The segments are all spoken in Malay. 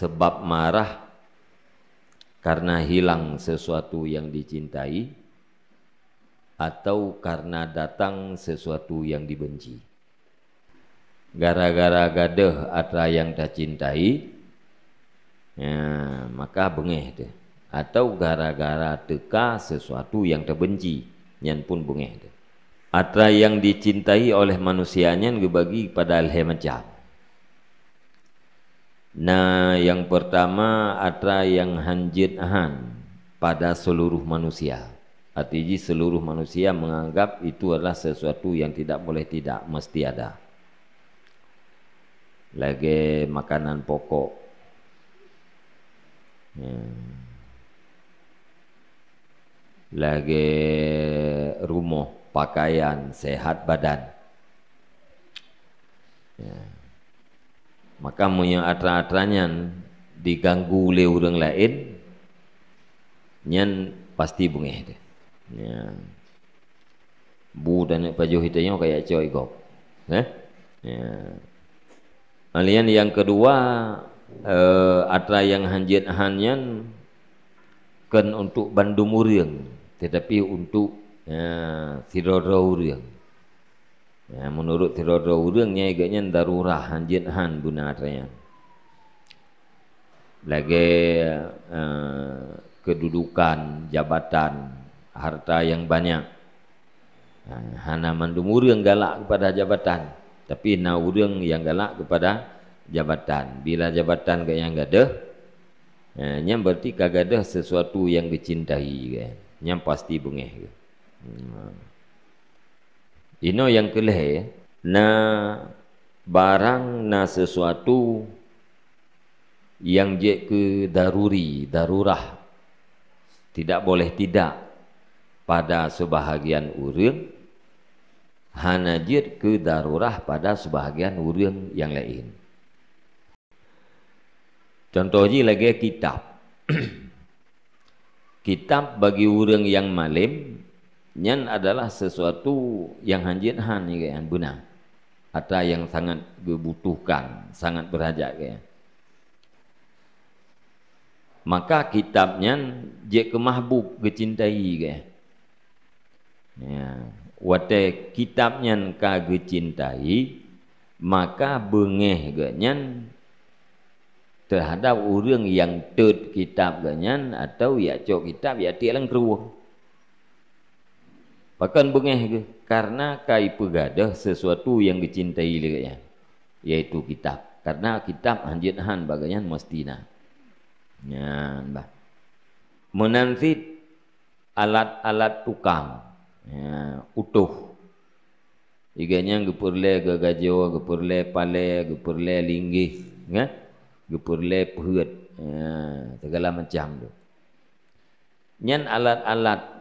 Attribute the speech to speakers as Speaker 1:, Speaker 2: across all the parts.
Speaker 1: sebab marah karena hilang sesuatu yang dicintai atau karena datang sesuatu yang dibenci. Gara-gara gadeh atau yang tak cintai, ya, maka bengeh deh. Atau gara-gara teka sesuatu yang terbenci, yang pun bengeh deh. Atau yang dicintai oleh manusianya dibagi pada al-hemajah. Nah yang pertama ada yang hanjit han pada seluruh manusia. Artinya seluruh manusia menganggap itu adalah sesuatu yang tidak boleh tidak, mesti ada. Lagi makanan pokok. Hmm. Lagi rumah, pakaian, sehat badan. Ya maka munya atra-atranya diganggu oleh orang lain nyan pasti bungeh dia ya bu dan baju hitamnya kayak coy gop eh? Ya. ya Kemudian yang kedua uh, atra yang hanjit hanya kan untuk bandung tetapi untuk ya, siroro urian Ya, menurut teror-teror urangnya ya, agaknya darurah anjin han bunatnya. Lagi uh, kedudukan, jabatan, harta yang banyak. Uh, hana mandum urang galak kepada jabatan. Tapi na urang yang galak kepada jabatan. Bila jabatan agaknya enggak ada, uh, yang ya, berarti kagak ada sesuatu yang dicintai. Yang pasti bungeh. Hmm. Ino yang kelih na barang na sesuatu yang je ke daruri, darurah. Tidak boleh tidak pada sebahagian urang hanajir ke darurah pada sebahagian urang yang lain. Contohnya lagi kitab. kitab bagi urang yang malim Nyen adalah sesuatu yang hanjin han ni kaya, benar. Ada yang sangat dibutuhkan, sangat berhajat kan? Maka kitabnya nyan je kemahbub kecintai, kaya. Ya. Wate kitabnya nyan ka gecintai, maka bengeh ke nyan terhadap orang yang tut kitab ke atau ya cok kitab ya tiap lang keruang. Pakan bengih ke? Karena kai pegadah sesuatu yang dicintai dia. Yaitu kitab. Karena kitab hanjit han bagainya mestina. Ya, bah. Menansit alat-alat tukang. Ya, utuh. Iganya geperle gagajo, geperle pale, geperle linggih, ya. Geperle pehut. Ya, segala macam tu. Nyan alat-alat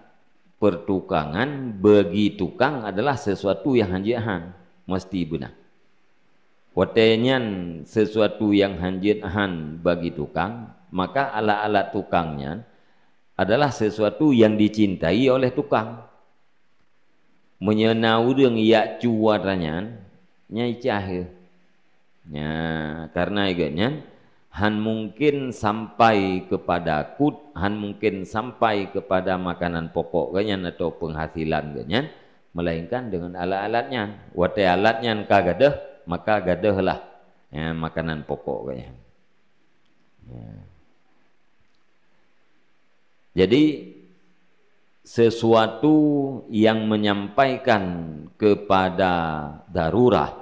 Speaker 1: pertukangan bagi tukang adalah sesuatu yang hanjian mesti benar. Kotenyan sesuatu yang hanjian bagi tukang, maka alat-alat tukangnya adalah sesuatu yang dicintai oleh tukang. Menyenaudeng ya cuaranya, nyai cahil. Ya, karena itu, han mungkin sampai kepada kud, han mungkin sampai kepada makanan pokok kanya atau penghasilan kanya, melainkan dengan alat-alatnya. Wate alatnya ka gadah, maka gadahlah ya, makanan pokok kanya. Ya. Jadi sesuatu yang menyampaikan kepada darurah,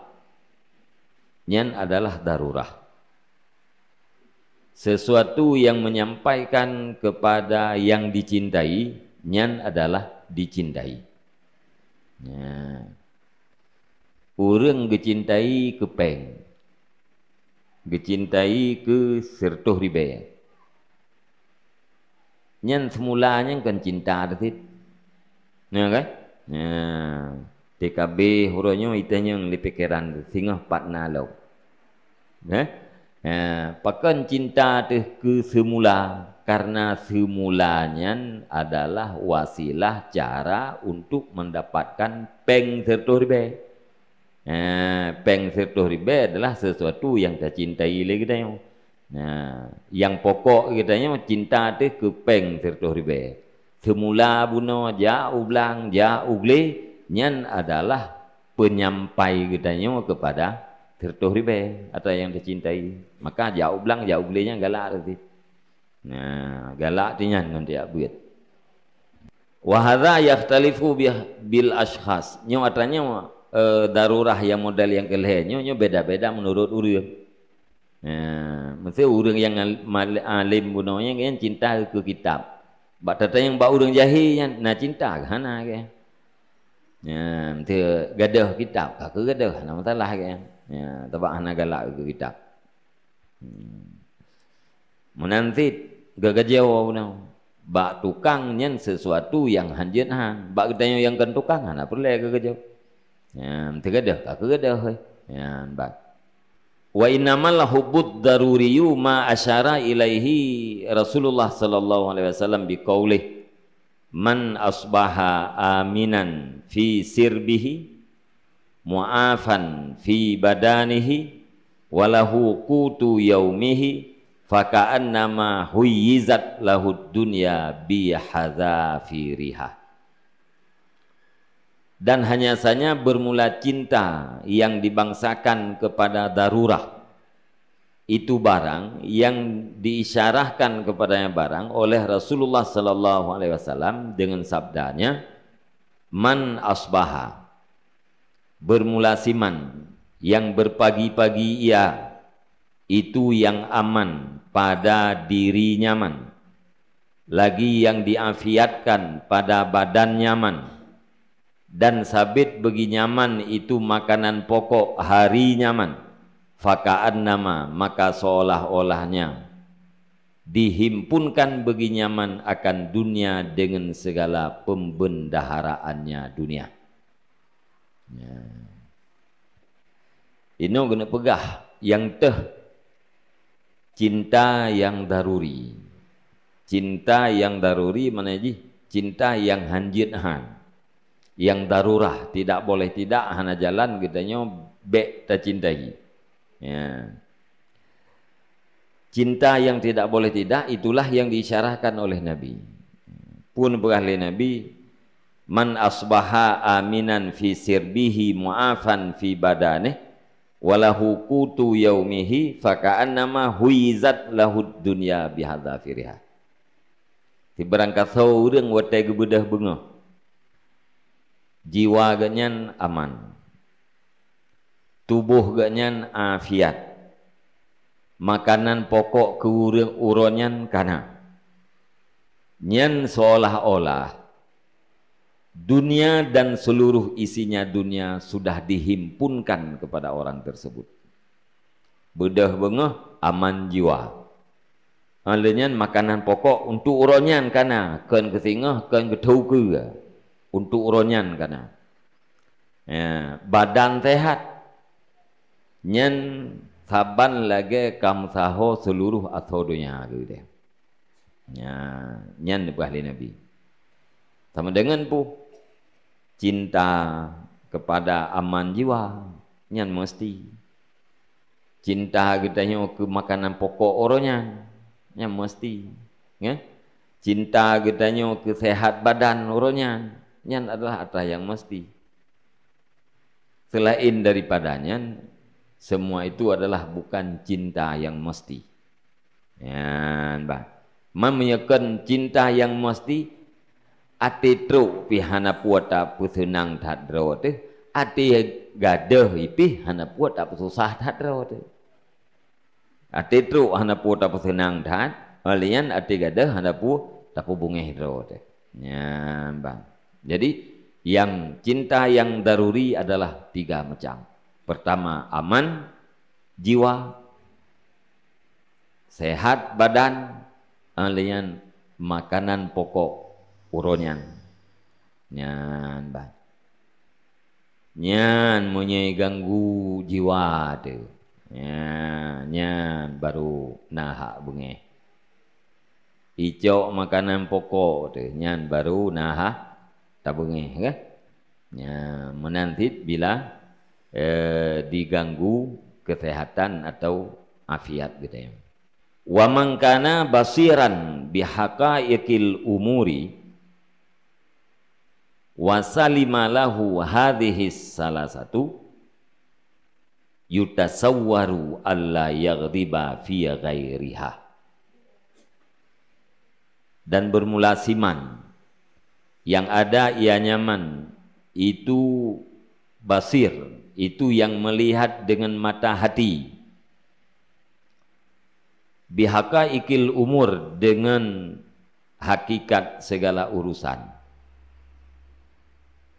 Speaker 1: nyan adalah darurah sesuatu yang menyampaikan kepada yang dicintai nyan adalah dicintai ya. orang dicintai ke peng dicintai ke sertuh ribe nyan semulanya kan cinta adit ya kan ya. TKB huronyo itu yang dipikiran singa patna lau eh? Ya. Ha, pakan cinta tu ke semula karena semulanya adalah wasilah cara untuk mendapatkan peng serto ribe. Ha, peng serto ribe adalah sesuatu yang kita cintai lagi dah. Nah, yang pokok katanya cinta tu ke peng serto ribe. Semula buno ja ublang ja ugli nyan adalah penyampai katanya kepada tertuh ribe atau yang dicintai. Maka jauh belang jauh belinya galak arti. Nah, galak kan dia buat. abuyat. Wahada yahtalifu bil ashhas. Nyo atanya eh, darurah yang model yang kelih. Nyo beda beda menurut urian. Nah, mesti urang yang alim bunanya yang cinta ke kitab. Bak tata yang bau urang jahil kan, nah cinta ke hana ke. Nah, mesti gadah kitab ke gadah nama talah ke. Ya, tebak hana galak ke kita. Hmm. Menanti gagajewa puna. Bak tukang nyen sesuatu yang hanjen han. Bak kita yang kan tukang hana perlu gagajewa. Ya, mesti gede, tak kegede. Ya, bak. Wa innamal hubud daruriyu ma asyara ilaihi Rasulullah sallallahu alaihi wasallam biqaulih man asbaha aminan fi sirbihi mu'afan fi badanihi walahu kutu yaumihi faka'annama huyizat lahud dunya fi riha. dan hanya saja bermula cinta yang dibangsakan kepada darurah itu barang yang diisyarahkan kepadanya barang oleh Rasulullah sallallahu alaihi wasallam dengan sabdanya man asbaha bermula siman yang berpagi-pagi ia itu yang aman pada diri nyaman lagi yang diafiatkan pada badan nyaman dan sabit bagi nyaman itu makanan pokok hari nyaman fakaan nama maka seolah-olahnya dihimpunkan bagi nyaman akan dunia dengan segala pembendaharaannya dunia Ya. Ini kena pegah yang teh cinta yang daruri. Cinta yang daruri mana ji? Cinta yang hanjit han. Yang darurah tidak boleh tidak hana jalan gitanya be ta cintai. Ya. Cinta yang tidak boleh tidak itulah yang diisyarahkan oleh Nabi. Pun berahli Nabi, man asbaha aminan fi sirbihi mu'afan fi badane walahu kutu yaumihi faka'annama huizat lahud dunya bihadha firiha di berangkat seorang watai gebedah bunga jiwa ganyan aman tubuh ganyan afiat makanan pokok keurang kana nyen seolah-olah dunia dan seluruh isinya dunia sudah dihimpunkan kepada orang tersebut. Bedah bengah aman jiwa. Alanya makanan pokok untuk uronyan karena kan ketingah kan ketuku untuk uronyan karena Ya, badan sehat. Nyen saban lagi kam saho seluruh asodunya gitu dia. Ya, nyen bahli nabi. Tama dengan pun cinta kepada aman jiwa yang mesti cinta kita ke makanan pokok orangnya yang mesti ya cinta kita ke sehat badan orangnya yang adalah atas yang mesti selain daripadanya semua itu adalah bukan cinta yang mesti ya mbak memiyakan cinta yang mesti ati tru pihana puata pusunang tadro tu ati gadah ipi hana puata pususah tadro tu ati tru hana puata pusunang tad alian ati gadah hana pu tapu bungeh tadro tu ya jadi yang cinta yang daruri adalah tiga macam pertama aman jiwa sehat badan alian makanan pokok urun nyan bah, nyan munye ganggu jiwa tu nyan nyan baru nahak bunge Icok makanan pokok tu nyan baru nahak tabunge ke nya menanti bila eh, diganggu kesehatan atau afiat gitu ya. Wa mangkana basiran bihaqaiqil umuri wa salima lahu hadhihi salasatu yutasawwaru alla yaghdiba fi ghairiha dan bermula siman yang ada ia nyaman itu basir itu yang melihat dengan mata hati bihaka ikil umur dengan hakikat segala urusan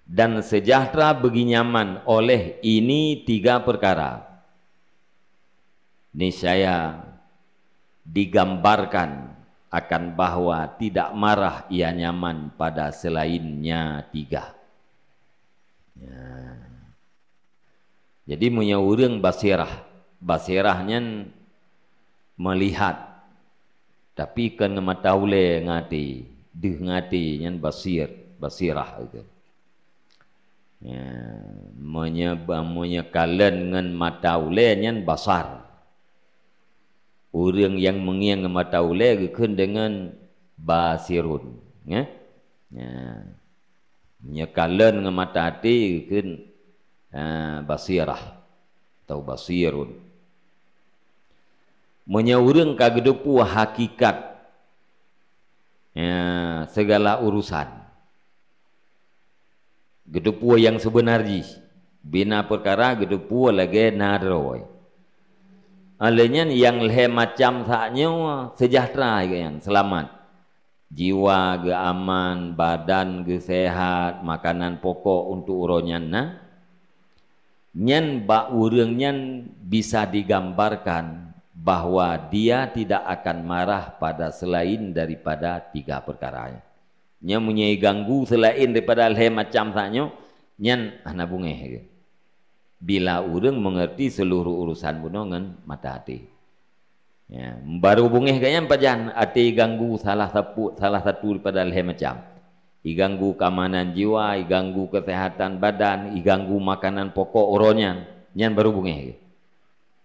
Speaker 1: dan sejahtera bagi nyaman oleh ini tiga perkara. Niscaya digambarkan akan bahwa tidak marah ia nyaman pada selainnya tiga. Ya. Jadi punya urang basirah, basirahnya melihat tapi kena mata ule ngati, dih ngati yang basir, basirah itu ya, menyebab menyekalan dengan mata ulen yang besar. Orang yang mengiang mata ulen kekun dengan basirun. Ya. ya. Menyekalan dengan mata hati kekun ya, ha, basirah atau basirun. Menyeurang kagedupu hakikat ya, segala urusan gedupua yang sebenarji, bina perkara gedupua lagi naroi alanya yang leh macam saknya sejahtera yang selamat jiwa ge aman badan ge sehat makanan pokok untuk urunya na nyen bak urang nyen bisa digambarkan bahawa dia tidak akan marah pada selain daripada tiga perkara ini nya munye ganggu selain daripada hal macam sanyo nyan ana ah, bungeh bila urang mengerti seluruh urusan bunongan mata hati ya baru bungeh kayaan pajan ati ganggu salah satu salah satu daripada hal macam iganggu keamanan jiwa iganggu kesehatan badan iganggu makanan pokok uronya nyan baru bungeh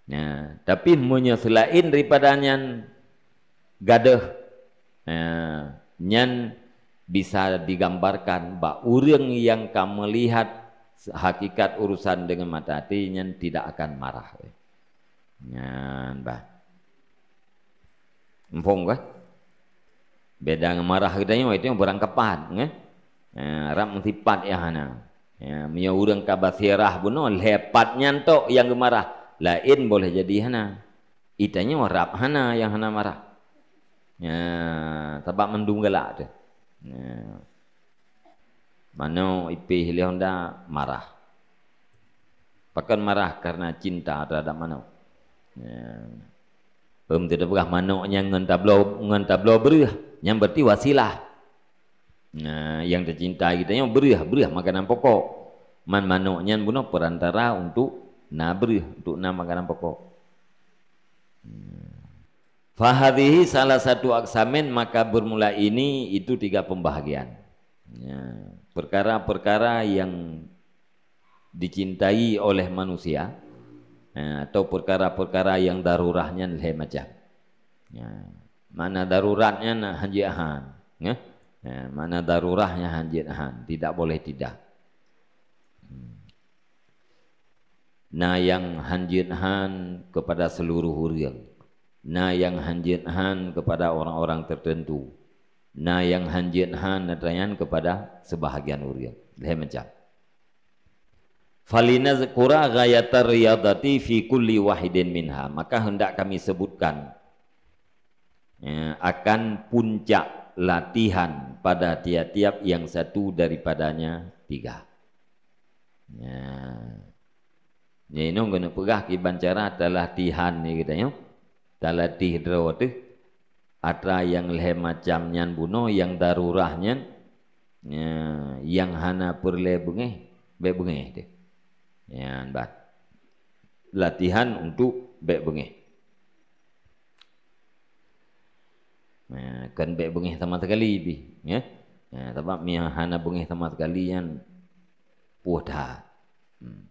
Speaker 1: ya tapi munye selain daripada nyan gadeh ya, nyan bisa digambarkan bahwa orang yang kamu melihat hakikat urusan dengan mata hatinya tidak akan marah. Nyan bah. Empong kah? Beda dengan marah kita ni, itu yang berang kepan. Nah, ya, ram sifat ya hana. Ya, mia urang kabasirah buno oh, lepat nyantok yang gemarah. Lain boleh jadi hana. Itanya warap hana yang hana marah. Ya, sebab mendunggalak tu. Ya. Mana ipih leh honda marah. Pakan marah karena cinta terhadap mana. Ya. Um tidak pernah mana yang ngantablo tablo ngan yang berarti wasilah. Nah, ya, yang tercinta kita yang beriah beriah makanan pokok. Man mana yang bunuh perantara untuk na untuk na makanan pokok. Ya. Fahadihi salah satu aksamen maka bermula ini itu tiga pembahagian. Ya, perkara-perkara ya, yang dicintai oleh manusia ya, atau perkara-perkara yang darurahnya lain macam. Ya, mana daruratnya nah hanji ahan. Ya? ya, mana darurahnya hanji ahan. Tidak boleh tidak. Hmm. Nah yang hanjin han kepada seluruh huriyah na yang hanjinhan kepada orang-orang tertentu na yang hanjinhan natayan kepada sebahagian urian leh macam falina qura ghayatar riyadati fi kulli wahidin minha maka hendak kami sebutkan ya, akan puncak latihan pada tiap-tiap yang satu daripadanya tiga ya, ya ini guna pegah ke bancara adalah latihan ni katanya Daladih rawatih Ada yang leh macam nyan buno Yang darurah nyan ya, Yang hana perle bengih Bek bengih dia Ya, bat. Latihan untuk bek bengih Ya, kan bek bengih sama sekali bi, ya. Ya, sebab mi hana bengih sama sekali yang puah dah. Hmm.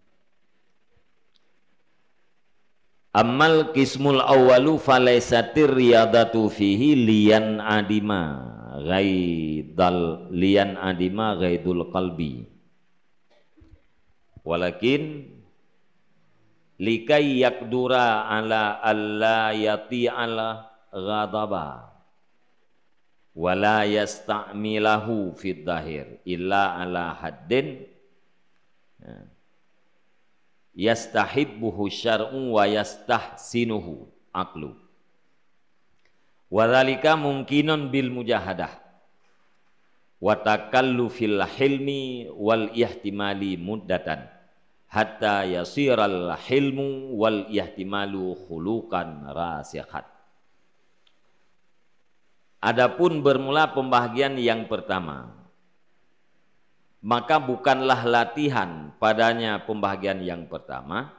Speaker 1: Amal kismul awalu falaisatir riyadatu fihi liyan adima ghaidal liyan adima ghaidul qalbi Walakin likai yakdura ala alla yati ala ghadaba wala yasta'milahu fid dahir illa ala haddin ya yastahibbuhu syar'u wa sinuhu aklu. Wadhalika mungkinun bil mujahadah. Wa takallu fil hilmi wal ihtimali muddatan. Hatta yasiral hilmu wal ihtimalu khulukan rasihat. Adapun bermula pembahagian yang Pertama. maka bukanlah latihan padanya pembahagian yang pertama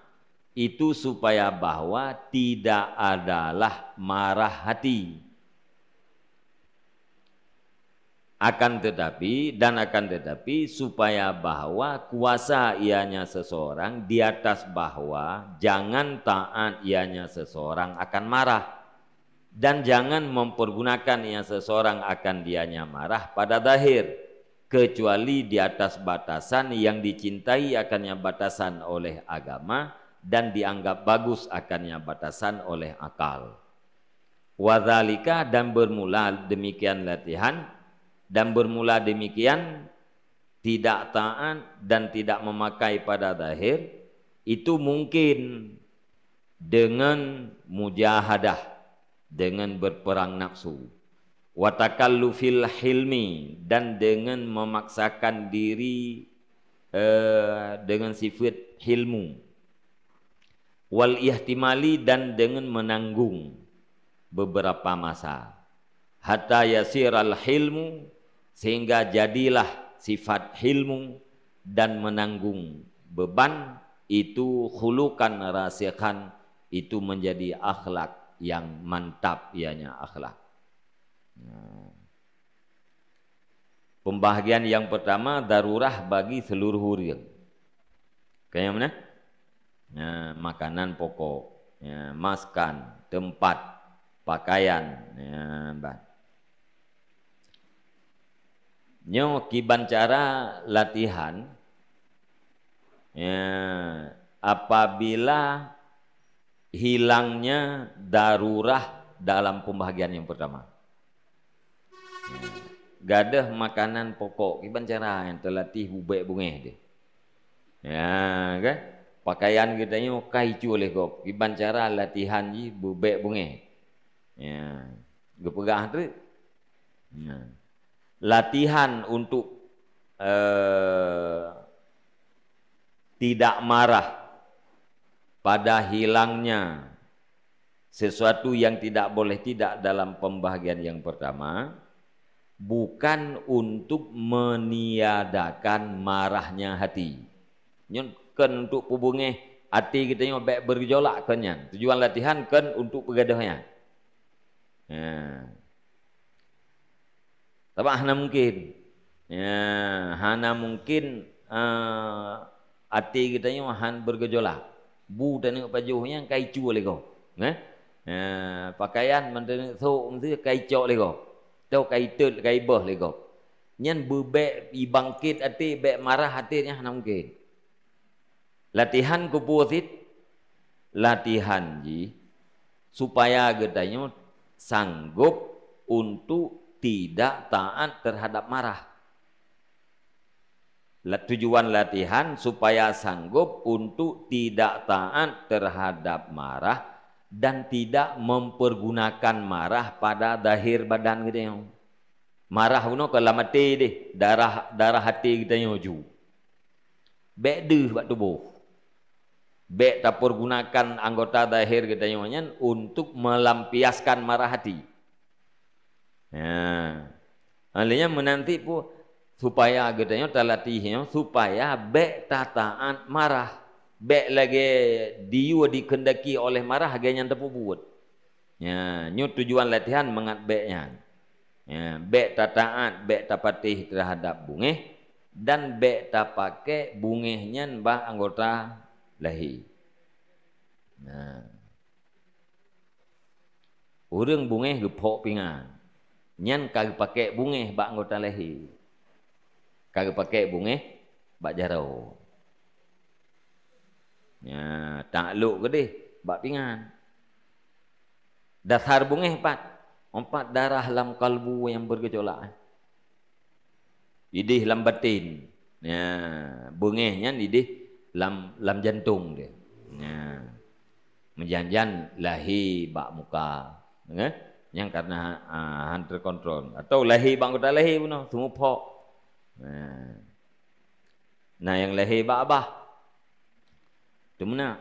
Speaker 1: itu supaya bahwa tidak adalah marah hati akan tetapi dan akan tetapi supaya bahwa kuasa ianya seseorang di atas bahwa jangan taat ianya seseorang akan marah dan jangan mempergunakan ia seseorang akan dianya marah pada zahir kecuali di atas batasan yang dicintai akannya batasan oleh agama dan dianggap bagus akannya batasan oleh akal. Wadhalika dan bermula demikian latihan dan bermula demikian tidak taat dan tidak memakai pada zahir itu mungkin dengan mujahadah dengan berperang nafsu watakallu fil hilmi dan dengan memaksakan diri uh, dengan sifat hilmu wal ihtimali dan dengan menanggung beberapa masa hatta yasiral hilmu sehingga jadilah sifat hilmu dan menanggung beban itu khulukan rasikan itu menjadi akhlak yang mantap ianya akhlak Pembahagian yang pertama darurah bagi seluruh huril. Kaya mana? Ya, makanan pokok, ya, maskan, tempat, pakaian, ya, Nyo kiban cara latihan ya, apabila hilangnya darurah dalam pembahagian yang pertama gadah makanan pokok iban cara yang terlatih hubek bungeh dia ya kan pakaian kita ni kai cu oleh kau iban cara latihan ji bubek bungeh ya gepegah tu ya. latihan untuk uh, tidak marah pada hilangnya sesuatu yang tidak boleh tidak dalam pembahagian yang pertama bukan untuk meniadakan marahnya hati. Nyen ken untuk pubunge hati kita nyo baik bergejolak kenya. Tujuan latihan ken untuk pegadahnya. Ya. Tapi hana mungkin. Ya, hana mungkin uh, hati kita nyo han bergejolak. Bu dan yang pajuhnya kaicu lego. Ya. Ya, pakaian menteri sok mesti kaicu lego. Ya. Tau kaita gaibah lego. Nyan bebek ibangkit ati bek marah hati nya hanam mungkin. Latihan ku puasit. Latihan ji supaya gedanya sanggup untuk tidak taat terhadap marah. Tujuan latihan supaya sanggup untuk tidak taat terhadap marah dan tidak mempergunakan marah pada zahir badan kita yang marah guna kalau mati deh darah darah hati kita yang uju bek deh buat tubuh bek tak pergunakan anggota zahir kita yang untuk melampiaskan marah hati ya alinya menanti pu supaya kita yang terlatih supaya bek tataan marah bek lagi diu dikendaki oleh marah gaya yang terpubut. Ya, nyu tujuan latihan mengat beknya. Ya, bek tak taat, bek tak patih terhadap bungeh dan bek tak pakai bungehnya bah anggota lahi. Nah. Ya. Urang bungeh gepok pingan. Nyan kag pakai bungeh bah anggota lehi. Kag pakai bungeh bak jarau. Ya, tak luk ke deh, bak pingan. Dasar bungih empat. Empat darah dalam kalbu yang bergejolak. Idih dalam batin. Ya, bungihnya idih dalam lam jantung dia. Ya. Menjanjan lahi bak muka. Ya. Yang karena uh, hunter control. Atau lahi bak kota lahi pun. Semua pok. Ya. Nah yang lahi bak abah. Kita menang.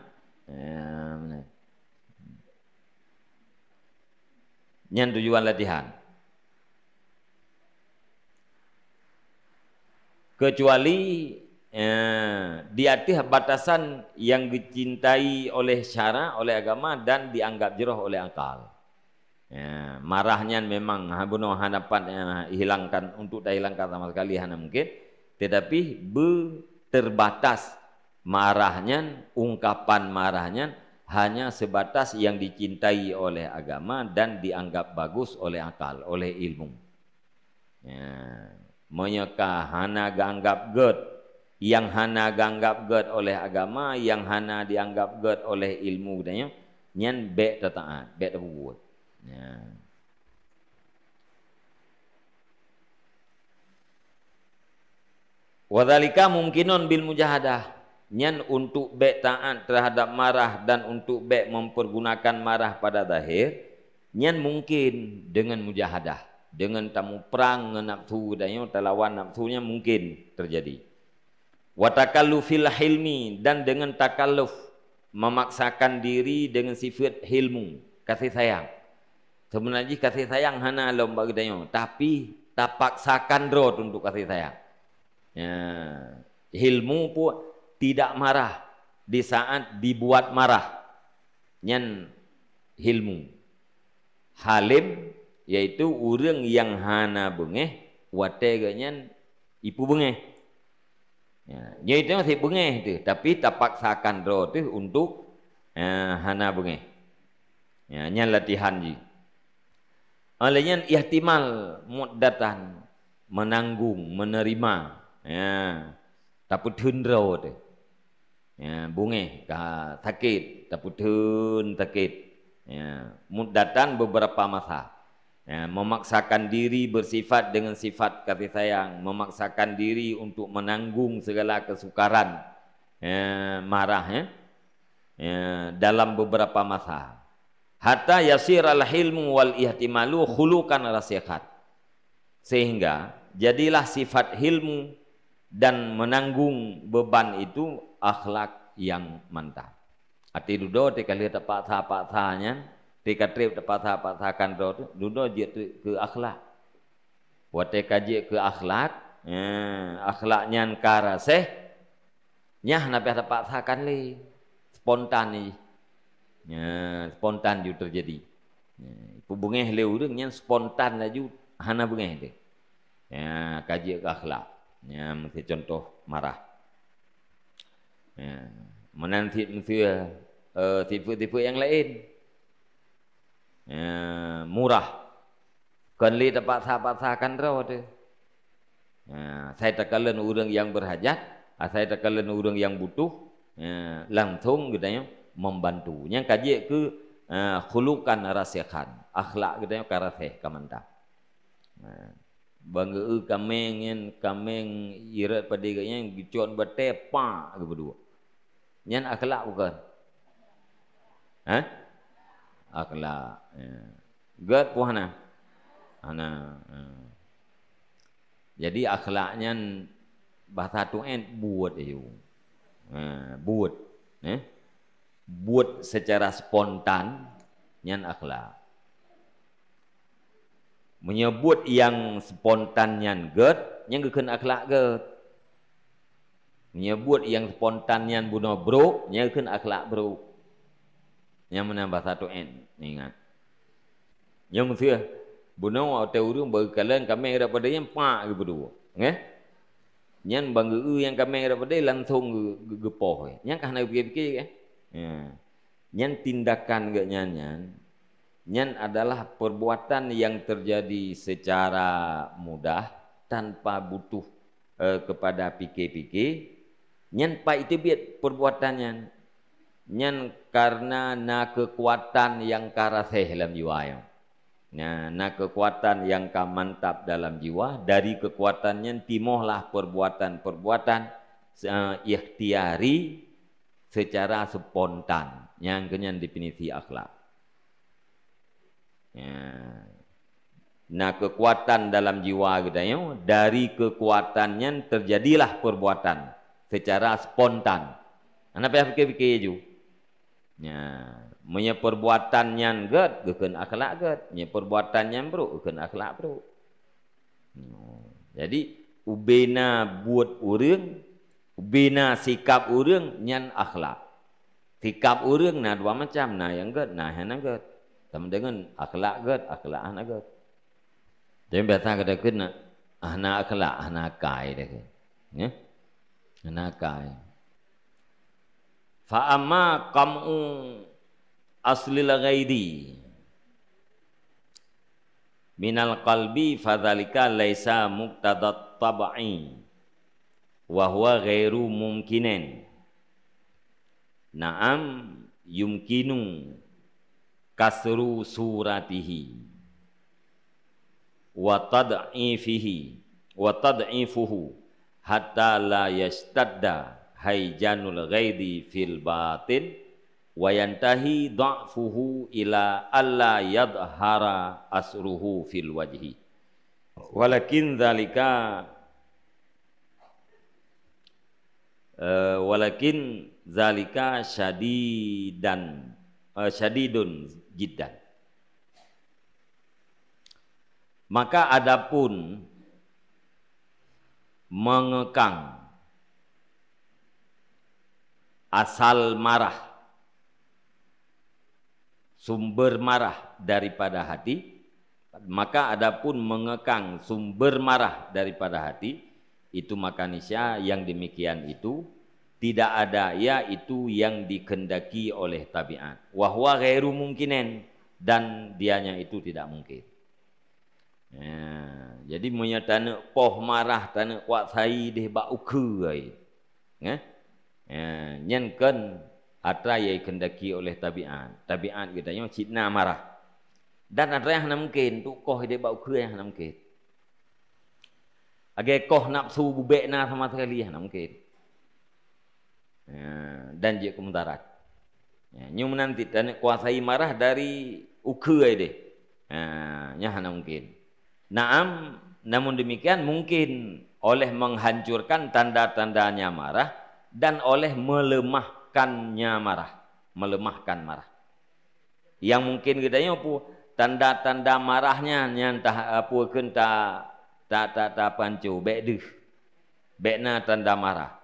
Speaker 1: Ini tujuan latihan. Kecuali eh, diatih batasan yang dicintai oleh syara, oleh agama dan dianggap jeroh oleh akal. Ya, marahnya memang habun hadapan ya, hilangkan untuk dah hilangkan sama sekali hanya mungkin tetapi berterbatas marahnya, ungkapan marahnya hanya sebatas yang dicintai oleh agama dan dianggap bagus oleh akal, oleh ilmu. Ya. Menyeka hana ganggap god yang hana ganggap god oleh agama, yang hana dianggap god oleh ilmu katanya, nyen be tataat, be tabuwut. Ya. Wadhalika mungkinun bil mujahadah. Nyan untuk baik taat terhadap marah dan untuk baik mempergunakan marah pada zahir. Nyan mungkin dengan mujahadah. Dengan tamu perang dengan nafsu dan yang terlawan nafsunya mungkin terjadi. Watakallufil hilmi dan dengan takalluf memaksakan diri dengan sifat hilmu, kasih sayang. Sebenarnya kasih sayang hana lom bagi dayo, tapi tak paksakan roh untuk kasih sayang. Ya. Hilmu pun tidak marah di saat dibuat marah nyen hilmu, halim yaitu urang yang hana bengeh wate nyen ibu bengeh ya nya itu masih bengeh tu tapi tapaksakan ro tu untuk ya, hana bengeh ya nyen latihan ji olehnya ihtimal muddatan menanggung menerima ya tapi tundro tu ya, bunge ka ha, takit taputun takit ya, mudatan beberapa masa ya, memaksakan diri bersifat dengan sifat kasih sayang memaksakan diri untuk menanggung segala kesukaran ya, marah ya, ya, dalam beberapa masa hatta yasir al hilmu wal ihtimalu khulukan rasihat sehingga jadilah sifat ilmu dan menanggung beban itu akhlak yang mantap. Ati dudo tika lihat apa tha apa tha nya, tika trip apa tha apa tha kan do dudo je ke akhlak. Wa tika je ke akhlak, eh akhlak nyan kara se nyah na pia apa tha kan li spontan ni. Ya, spontan ju terjadi. Ya, ibu bungeh nyan spontan la ju hana bungeh de. Ya, kaji ke akhlak. Ya, mesti contoh marah ya. menanti tipe-tipe ya. eh, tipe-tipe yang lain ya. murah kali tempat sahabat sahkan rawa tu ya. saya tekalan orang yang berhajat ah, saya tak tekalan orang yang butuh ya. langsung membantu. Yang kaji ke uh, khulukan rasihan akhlak kita yang karafeh kamanta uh, ya, bangga eh, kameng yang kameng irat pada yang gicuan bertepa kedua yang akhlak bukan? Ha? Akhlak. Ya. Gat puan nah. Ana. Ha. Jadi akhlaknya bahasa tu en buat ayo. Eh, ha, buat. Eh? Buat secara spontan yang akhlak. Menyebut yang spontan yang gat, nyan gekeun akhlak gat. Nia buat yang spontan yang buna bro, nia kan akhlak bro. Yang menambah satu N. Ni ingat. Yang mesti buna atau teori yang berkalan kami yang daripada yang pak ke berdua. Okay? Yang bangga yang kami yang daripada langsung ke ge- gepoh. Ge- yang kena fikir-fikir. Eh? Ya. Yang tindakan ke nyanyan. Nyan adalah perbuatan yang terjadi secara mudah tanpa butuh eh, kepada pikir-pikir. Nyen pa itu biat perbuatannya. Nyen karena na kekuatan yang karaseh dalam jiwa yang. Nah, na kekuatan yang ka mantap dalam jiwa dari kekuatannya timohlah perbuatan-perbuatan uh, ikhtiari secara spontan yang kenyang definisi akhlak. Ya. Nah, kekuatan dalam jiwa kita dari kekuatannya terjadilah perbuatan secara spontan. Anak payah fikir-fikir je. Ya. Menye perbuatan yang get, geken akhlak get. Menye perbuatan yang bro, geken akhlak bro. Ya, jadi, ubena buat urung, ubena sikap urung yang akhlak. Sikap urung na dua macam, na yang get, na yang get. Sama dengan akhlak get, akhlak anak get. Jadi, biasa kata kena, ahna akhlak, ahna kai dia. Ya. Yeah nakai fa kamu asli aslil ghaidi minal qalbi fadzalika laisa muqtadat tab'i wa huwa ghairu na'am yumkinu kasru suratihi wa tad'ifihi wa tad'ifuhu hatta la yastadda hayjanul ghaidi fil batin wa yantahi da'fuhu ila alla yadhara asruhu fil wajhi walakin zalika, uh, walakin dhalika syadidan uh, syadidun jiddan maka adapun mengekang, asal marah, sumber marah daripada hati, maka adapun mengekang sumber marah daripada hati, itu makanisya yang demikian itu tidak ada ya itu yang dikendaki oleh tabiat. Wahwa gairu mungkinen dan dianya itu tidak mungkin. Ya. Jadi punya tanah poh marah tanah kuat sayi deh bak uku ai. Ya. Ya, nyen kan atra ye kendaki oleh tabiat. Tabiat kita katanya cina marah. Dan atra yang mungkin tu koh deh bak uku yang mungkin. Agak koh nafsu bubek na sama sekali yang mungkin. Ya, dan je kemudarat. Ya, nyum nanti tanah kuasai marah dari uku ai deh. Ya, nyah mungkin. Naam, namun demikian mungkin oleh menghancurkan tanda-tandanya marah dan oleh melemahkannya marah, melemahkan marah. Yang mungkin kita nyopu tanda-tanda marahnya yang tak apa kan tak tak tak tak pancu bedeh bedna tanda marah.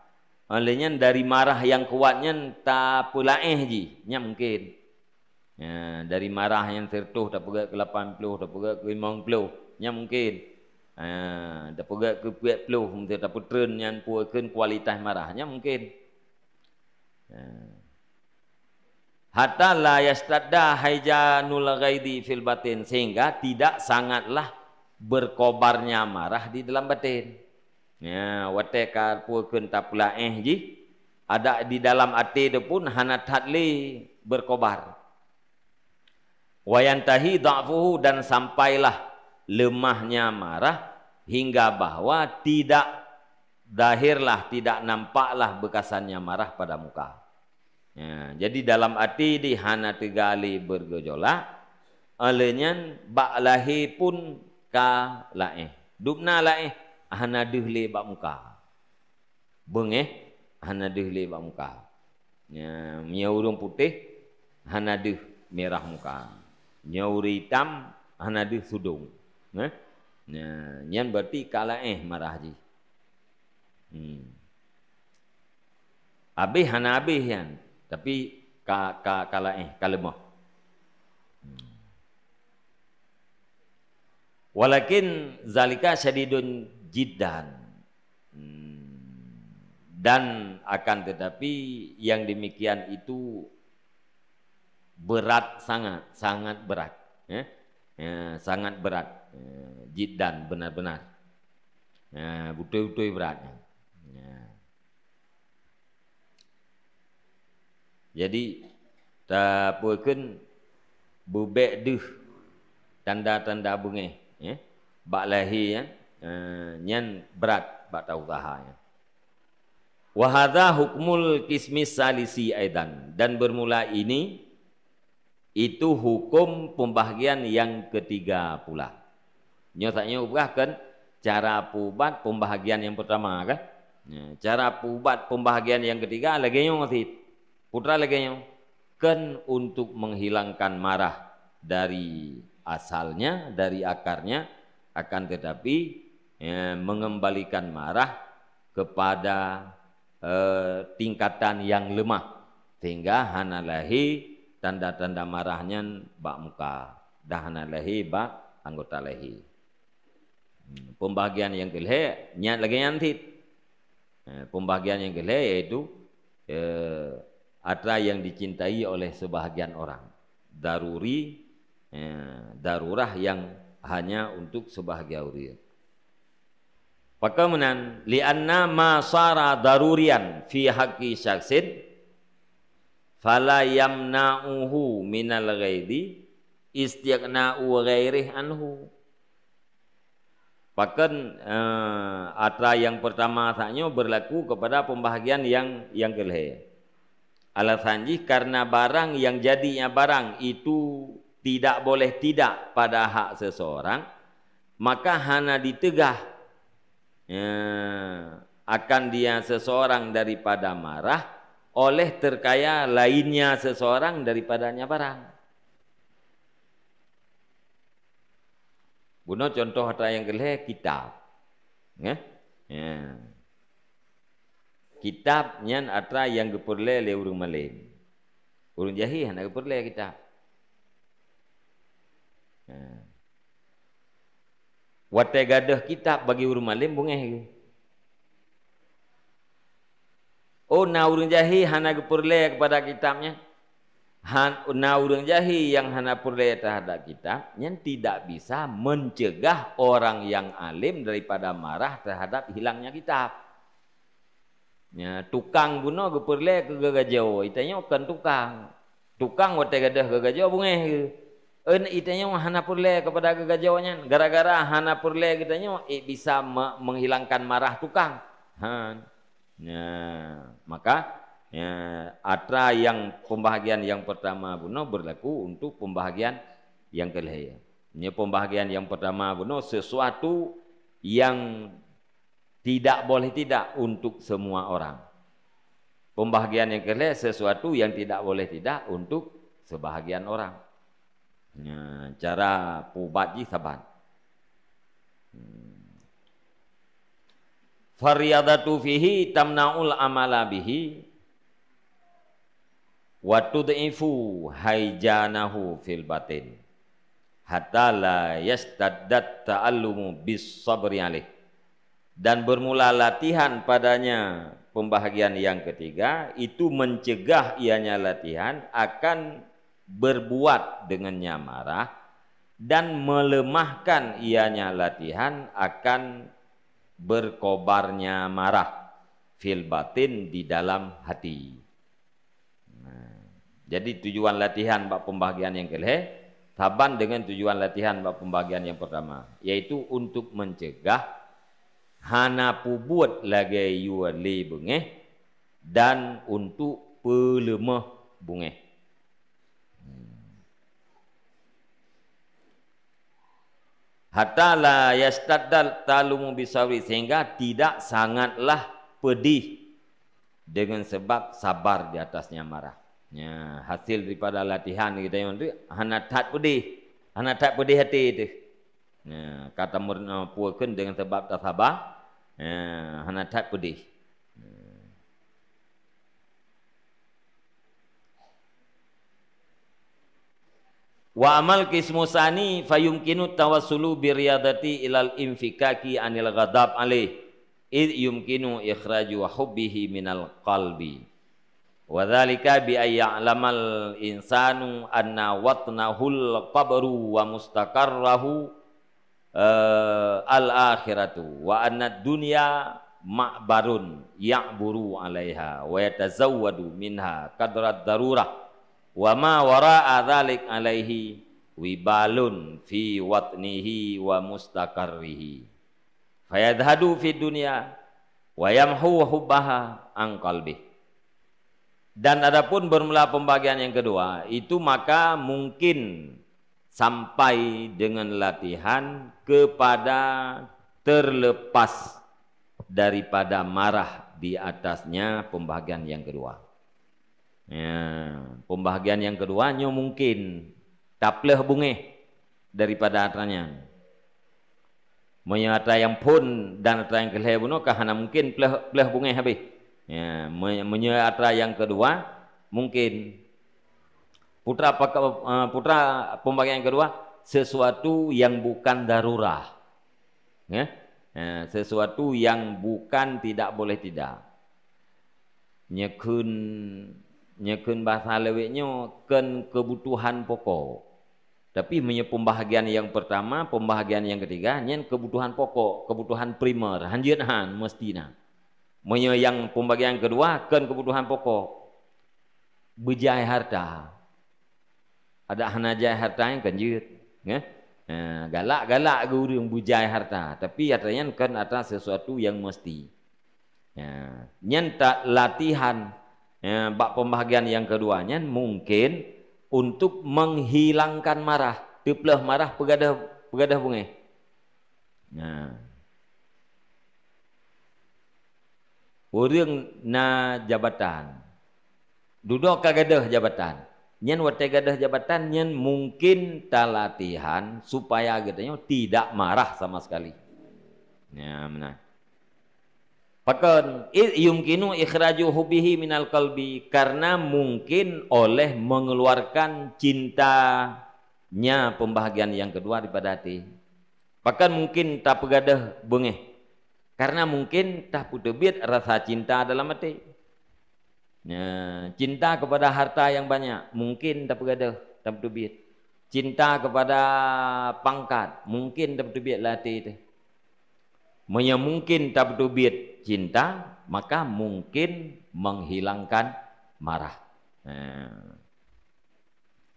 Speaker 1: Olehnya dari marah yang kuatnya tak pula eh ji, nyam mungkin. Ya, dari marah yang tertuh tak pegak ke 80, tak pegak ke 50 nya mungkin ha dapat ke puat peluh mungkin dapat tren nya puakeun kualitas marah mungkin ha hatta la yastadda haijanul ghaidi fil batin sehingga tidak sangatlah berkobarnya marah di dalam batin ya wateka puakeun tapula eh ji ada di dalam hati itu pun hanatatli berkobar wayantahi da'fuhu dan sampailah lemahnya marah hingga bahwa tidak dahirlah, tidak nampaklah bekasannya marah pada muka. Ya, jadi dalam hati di hana tegali bergejolak, alenyan bak pun ka lae. lae hana dihli bak muka. Bengeh hana dihli bak muka. Ya, miaurung putih hana dih merah muka. Nyauri hitam hana dih sudung. Nah, ha? yang berarti kalah eh marah ji. Hmm. Abih hana abih yang, tapi ka ka kalah eh kalemah. Hmm. Walakin zalika syadidun jiddan. Hmm. Dan akan tetapi yang demikian itu berat sangat, sangat berat. Ya, ya sangat berat. Eh, jiddan benar-benar. Ya, eh, butuh-butuh beratnya. Ya. Jadi ta puken bubek duh tanda-tanda bunga. ya. Bak lahi ya. nyen berat bak tahu ya. Wahada hukmul kismis salisi aidan dan bermula ini itu hukum pembahagian yang ketiga pula. Nyatanya ubah kan cara pubat pembahagian yang pertama kan. Ya, cara pubat pembahagian yang ketiga lagi yang masih putra lagi yang kan untuk menghilangkan marah dari asalnya dari akarnya akan tetapi ya, mengembalikan marah kepada eh, tingkatan yang lemah sehingga hanalahi tanda-tanda marahnya bak muka dah hanalahi bak anggota lehi. Hmm, pembahagian yang kelih nyat lagi nyantit eh, pembahagian yang kelih yaitu eh, atra yang dicintai oleh sebahagian orang daruri eh, darurah yang hanya untuk sebahagian orang Pakamunan lianna anna ma sara darurian fi haki syaksin fala yamna'uhu minal ghaidi istiqna'u ghairih anhu Bahkan uh, eh, atra yang pertama saatnya berlaku kepada pembahagian yang yang kelihatan. Alasan karena barang yang jadinya barang itu tidak boleh tidak pada hak seseorang, maka hana ditegah ya, akan dia seseorang daripada marah oleh terkaya lainnya seseorang daripadanya barang. Guna contoh harta yang kelihatan kitab. Ya. ya. Kitab nyan harta yang diperlukan oleh orang malam. Orang jahil yang diperlukan kitab. Ya. Wate gadah kitab bagi urung malim bungeh ke. Oh na urung jahi hana geperle kepada kitabnya. Han, na urang jahi yang hana perlaya terhadap kita yang tidak bisa mencegah orang yang alim daripada marah terhadap hilangnya kitab. Ya, tukang guna ke ke gagajau. Itanya bukan tukang. Tukang wate gadah gagajau bungeh ke. itanya hana perle kepada gagajawanya. Gara-gara hana perle kitanya eh, bisa menghilangkan marah tukang. Han. Ya, maka Ya, ada yang pembahagian yang pertama bunuh berlaku untuk pembahagian yang kelahiran. Ini ya, pembahagian yang pertama bunuh sesuatu yang tidak boleh tidak untuk semua orang. Pembahagian yang kedua sesuatu yang tidak boleh tidak untuk sebahagian orang. Ya, cara pubaji saban. Hmm. Fariyadatu fihi tamnaul amala bihi watudifu hayjanahu fil batin hatta la yastaddat ta'allumu bis sabri alih dan bermula latihan padanya pembahagian yang ketiga itu mencegah ianya latihan akan berbuat dengannya marah dan melemahkan ianya latihan akan berkobarnya marah fil batin di dalam hati. Jadi tujuan latihan bab pembahagian yang kedua, taban dengan tujuan latihan bab pembahagian yang pertama, yaitu untuk mencegah hana pubut lagi yuwali bungeh dan untuk pelemah bungeh. Hatta la yastadal talum bisawri sehingga tidak sangatlah pedih dengan sebab sabar di atasnya marah. Ya, hasil daripada latihan kita yang itu hanatat pedih, hanatat pedih hati itu. Ya, kata murna puakan dengan sebab tak sabar, ya, hanatat pedih. Ya. Wa amal kismusani fayumkinu tawassulu biryadati ilal infikaki anil ghadab alih. Id yumkinu ikhraju hubbihi minal qalbi. Wa dhalika bi ayya'lamal insanu anna watnahul qabru wa mustaqarrahu eh, al-akhiratu wa anna dunya ma'barun ya'buru 'alaiha wa yatazawwadu minha qadrat darurah wa ma wara'a dhalik 'alaihi wibalun fi watnihi wa mustaqarrihi fayadhadu fi dunya wa yamhu hubbaha an qalbihi dan adapun bermula pembagian yang kedua, itu maka mungkin sampai dengan latihan kepada terlepas daripada marah di atasnya pembagian yang kedua. Ya, pembahagian yang kedua nyo mungkin tapleh bunge daripada atasnya. Mau yang pun dan atas yang kelihatan bunuh, kahana mungkin pleh, pleh bunge habis. Ya, menyuarakan yang kedua mungkin putra eh, putra pembagian yang kedua sesuatu yang bukan darurat, ya, ya. sesuatu yang bukan tidak boleh tidak. Nyekun nyekun bahasa lewiknya ken kebutuhan pokok. Tapi menye pembahagian yang pertama, pembahagian yang ketiga, nyen kebutuhan pokok, kebutuhan primer, hanjian han, mestina. Ya. Menya yang pembagian kedua kan kebutuhan pokok. Bejai harta. Ada hana hanajai harta yang kan jut. Ya? Ha, galak-galak ke urung bujai harta. Tapi artinya kan atas sesuatu yang mesti. Ya. Ha, Nyentak latihan ya, bak pembahagian yang keduanya mungkin untuk menghilangkan marah. Tepleh marah pegadah, pegadah bungih. Ha. Nah. Orang na jabatan. Duduk ke gadah jabatan. Nyen wate gadah jabatan, nyen mungkin tak latihan supaya gadahnya tidak marah sama sekali. Ya, benar. Pakon yumkinu ikhraju hubihi minal kalbi, karena mungkin oleh mengeluarkan cintanya pembahagian yang kedua daripada hati. Pakon mungkin tak pegadah bengeh Karena mungkin tak tah putubit rasa cinta dalam hati. Ya, cinta kepada harta yang banyak, mungkin tak bergaduh, tak putubit. Cinta kepada pangkat, mungkin tak putubit lati itu. Maya mungkin tak putubit cinta, maka mungkin menghilangkan marah. Ya.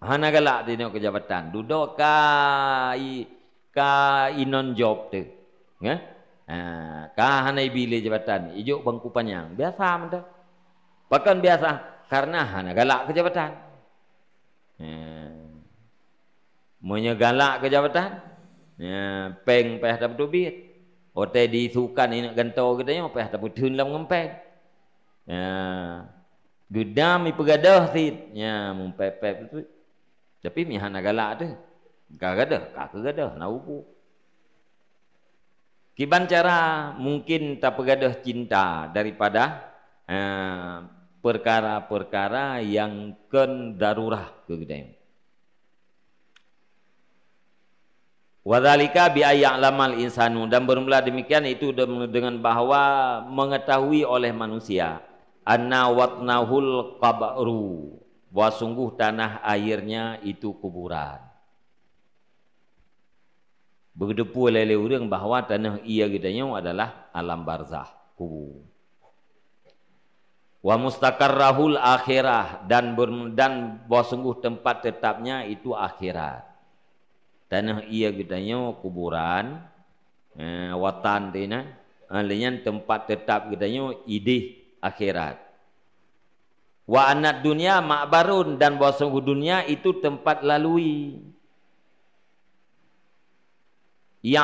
Speaker 1: Hana galak di tengok kejabatan. Duduk kai i, ka job tu. Ya? Ha, kahana ibili jabatan, ijuk bangku panjang. Biasa mana? Bahkan biasa, karena hana galak ke jabatan. Ha. galak ke jabatan, ya, peng peh dapat duit. Ote oh, disukan ini gento kita ni, peh dapat tun lam ngempeng. Ya. Ha. Gudam i pegadah sit, ya, mumpet pep tu. Tapi mi hana galak tu. Gagadah, kak gadah nak ubuh. Kiban cara mungkin tak pegadah cinta daripada uh, perkara-perkara yang ken darurah ke kedai. Wadhalika bi ayya'lamal insanu dan bermula demikian itu dengan bahawa mengetahui oleh manusia anna watnahul qabru wa sungguh tanah airnya itu kuburan. Begitu oleh urang bahawa tanah ia kita adalah alam barzah. Hubu. Wa mustakar rahul akhirah dan ber, dan bahawa sungguh tempat tetapnya itu akhirat. Tanah ia kita kuburan. Eh, watan tina. Alinya eh, tempat tetap kita idih akhirat. Wa anak dunia makbarun dan bahawa sungguh dunia itu tempat lalui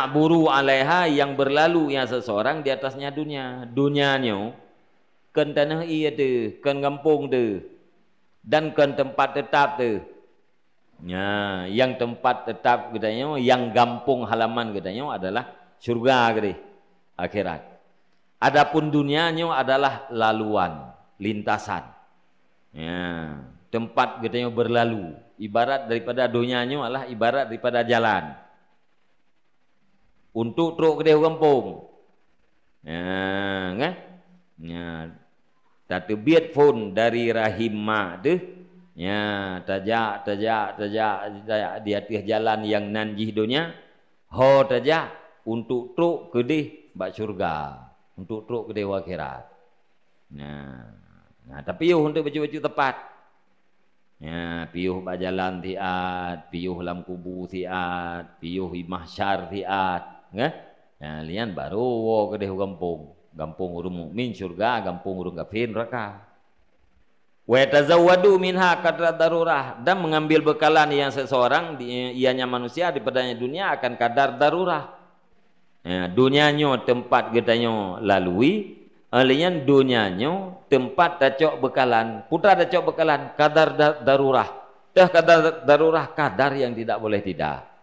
Speaker 1: buru aleha yang berlalu yang seseorang di atasnya dunia. Dunianya ken tanah ia tu, ken kampung tu dan ken tempat tetap tu. Ya, yang tempat tetap katanya yang kampung halaman katanya adalah syurga gitu. Akhirat. Adapun dunianya adalah laluan, lintasan. Ya, tempat katanya berlalu. Ibarat daripada dunianya adalah ibarat daripada jalan untuk truk kedai rempung. Ya, kan? Ya. Satu biat phone dari rahim mak tu. Ya, tajak, tajak, tajak, tajak di atas jalan yang nanjih dunia. Ho tajak untuk truk kedai bak Surga, Untuk truk kedai wakirat. Ya. Nah, ha, tapi yo untuk baju-baju tepat. Ya, piuh Jalan tiat, piuh lam kubu tiat, piuh imah syar tiat. Okay? Ya, lian baru wo gede gampung. Gampung urung mukmin surga, gampung urung kafir neraka. Wa tazawwadu minha kadra darurah dan mengambil bekalan yang seseorang di, ianya manusia di padanya dunia akan kadar darurah. Ya, dunianyo tempat getanyo lalui, alian eh, dunianyo tempat tacok bekalan, putra tacok bekalan kadar da, darurah. Teh kadar darurah kadar yang tidak boleh tidak.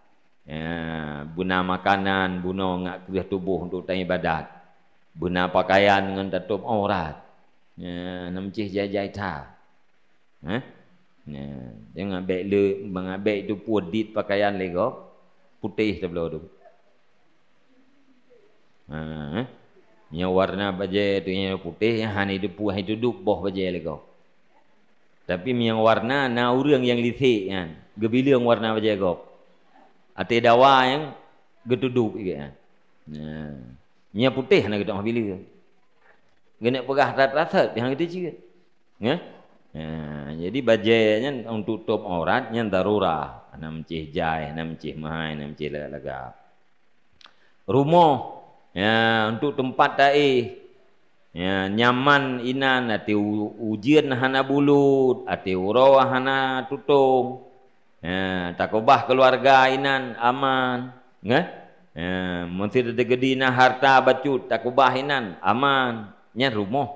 Speaker 1: Ya, buna makanan, buna ngak kuih tubuh untuk tanya ibadat. Buna pakaian dengan tetap aurat. Ya, namcih jai-jai ta. Ha? Ya, dia ngak le, ngak tu puadit pakaian lego. Putih tak tu. Ha, ha? Yang warna baje tu yang putih, yang hani tu puah itu duk boh baje lego. Tapi yang warna na urang yang lisik kan. Gebilang warna baje gop. Ati dawa yang getuduk ikak. Eh. Ya. Nya putih nak lah kita pilih. Gene perah rata-rata yang kita cik. Ya. ya jadi bajainya untuk tutup aurat yang darurat. Ana mencih jai, ana mencih mahai, ana mencih lega. Rumah ya untuk tempat tai ya nyaman inan ati ujian hana bulut ati urawah hana tutung Ya, tak ubah keluarga ya, inan aman. Ya, ya mesti degedi na harta bacut tak ubah inan aman. Nya rumah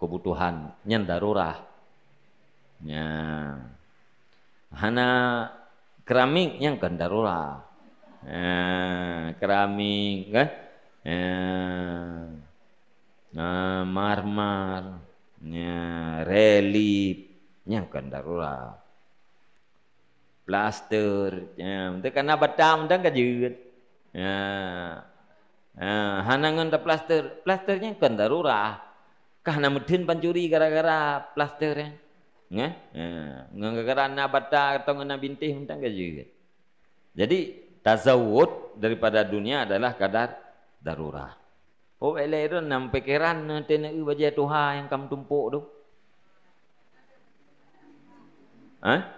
Speaker 1: kebutuhan nya darurah. Ya. Hana keramik yang kan darurah. Ya, keramik kan? Ya. ya. Nah, marmar, ya, relief, yang kan darurat plaster ya betul kena batam dan kaje ya ha hanangan ta plaster plasternya kan darurat kah nak mudin pancuri gara-gara plasternya ya, ya ngan gara-gara na bata atau ngan bintih mentang kaje jadi tazawud daripada dunia adalah kadar darurat Oh, elah itu nam pikiran eh, nanti nak ubah jatuh yang kamu tumpuk tu. Hah?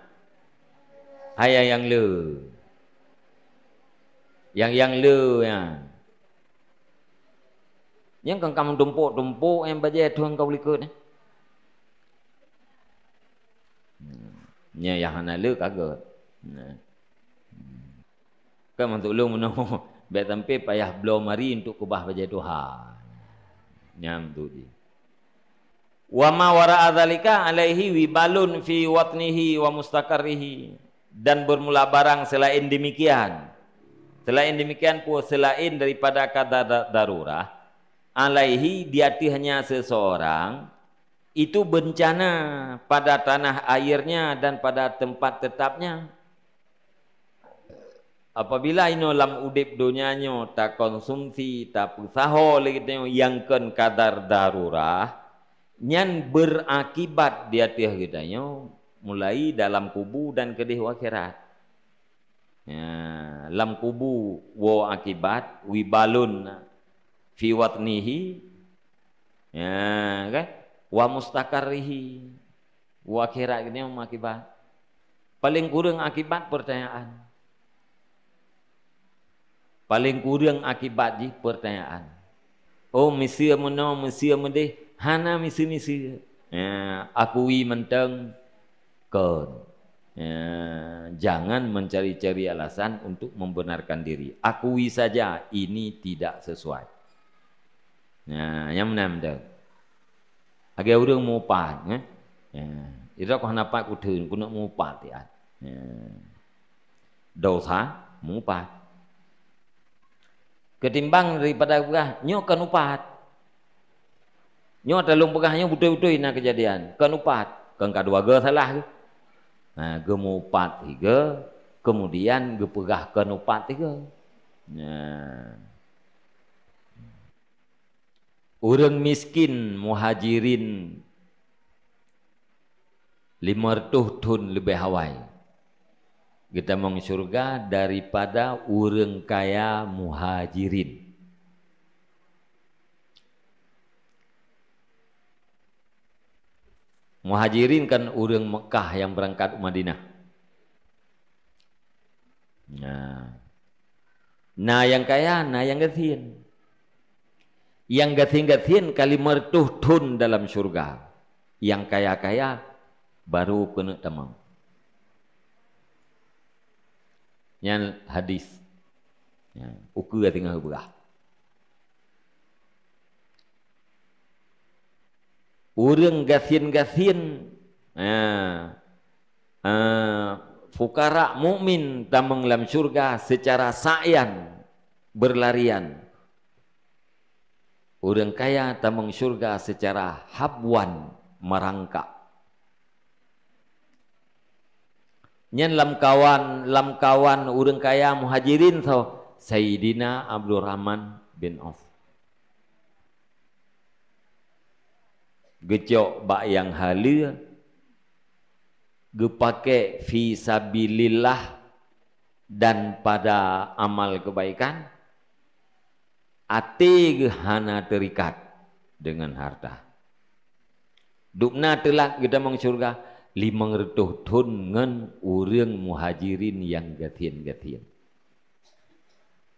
Speaker 1: ayah yang le yang yang le ya yang kan kamu tumpuk tumpuk yang baje tu engkau boleh ke ya. ni nya yang ana le kagak nah kan untuk lu mano be tampi payah belum mari untuk kubah baje Tuhan nyam tu di wa ma wara alaihi wibalun fi watnihi wa mustaqarrihi dan bermula barang selain demikian. Selain demikian pun selain daripada kata darurah alaihi diatihnya seseorang itu bencana pada tanah airnya dan pada tempat tetapnya. Apabila ino lam udip dunianyo tak konsumsi tak pusaho legitnyo yang ken kadar darurah nyan berakibat diatih tiah gitanyo mulai dalam kubu dan kedih akhirat. Ya, lam kubu wo akibat wibalun fi watnihi ya kan wa mustaqarrihi wa akhirat ini akibat paling kurang akibat pertanyaan paling kurang akibat di pertanyaan oh misia mena misia mendih hana misi misi ya aku menteng kun. Ya, jangan mencari-cari alasan untuk membenarkan diri. Akui saja ini tidak sesuai. Ya, yang mana benda? Agar orang mupat. Ya. ya. Itu aku kenapa pakai dengar, aku nak mau pat Ya. ya. Dosa, pat. Ketimbang daripada upah, nyo kan nyok Nyo ada lumpuh kahnya budoy budoy nak kejadian, kan upah, kan kadua gak salah. Nah, ha, gemupat tiga, kemudian gepegah ke nupat tiga. Nah. Ha. Urang miskin muhajirin lima ratus tun lebih Hawaii. Kita mengisurga daripada urang kaya muhajirin. Muhajirin kan urang Mekah yang berangkat Madinah. Nah. Ya. Nah yang kaya, nah yang gathin. Yang gathin-gathin kali mertuh tun dalam syurga. Yang kaya-kaya baru kena temam. Yang hadis. Ya. Uku yang lah tinggal berah. urang gasin-gasin eh, ha. eh, ha. fukara mukmin tamang lam surga secara sa'yan berlarian urang kaya tamang surga secara habuan merangkak Nyen lam kawan, lam kawan urang kaya muhajirin so Sayyidina Rahman bin Auf. gejok bak yang hala gepake fi sabilillah dan pada amal kebaikan ati gehana terikat dengan harta dukna telak kita mang surga lima ngertuh tun ngen ureng muhajirin yang gatien gatien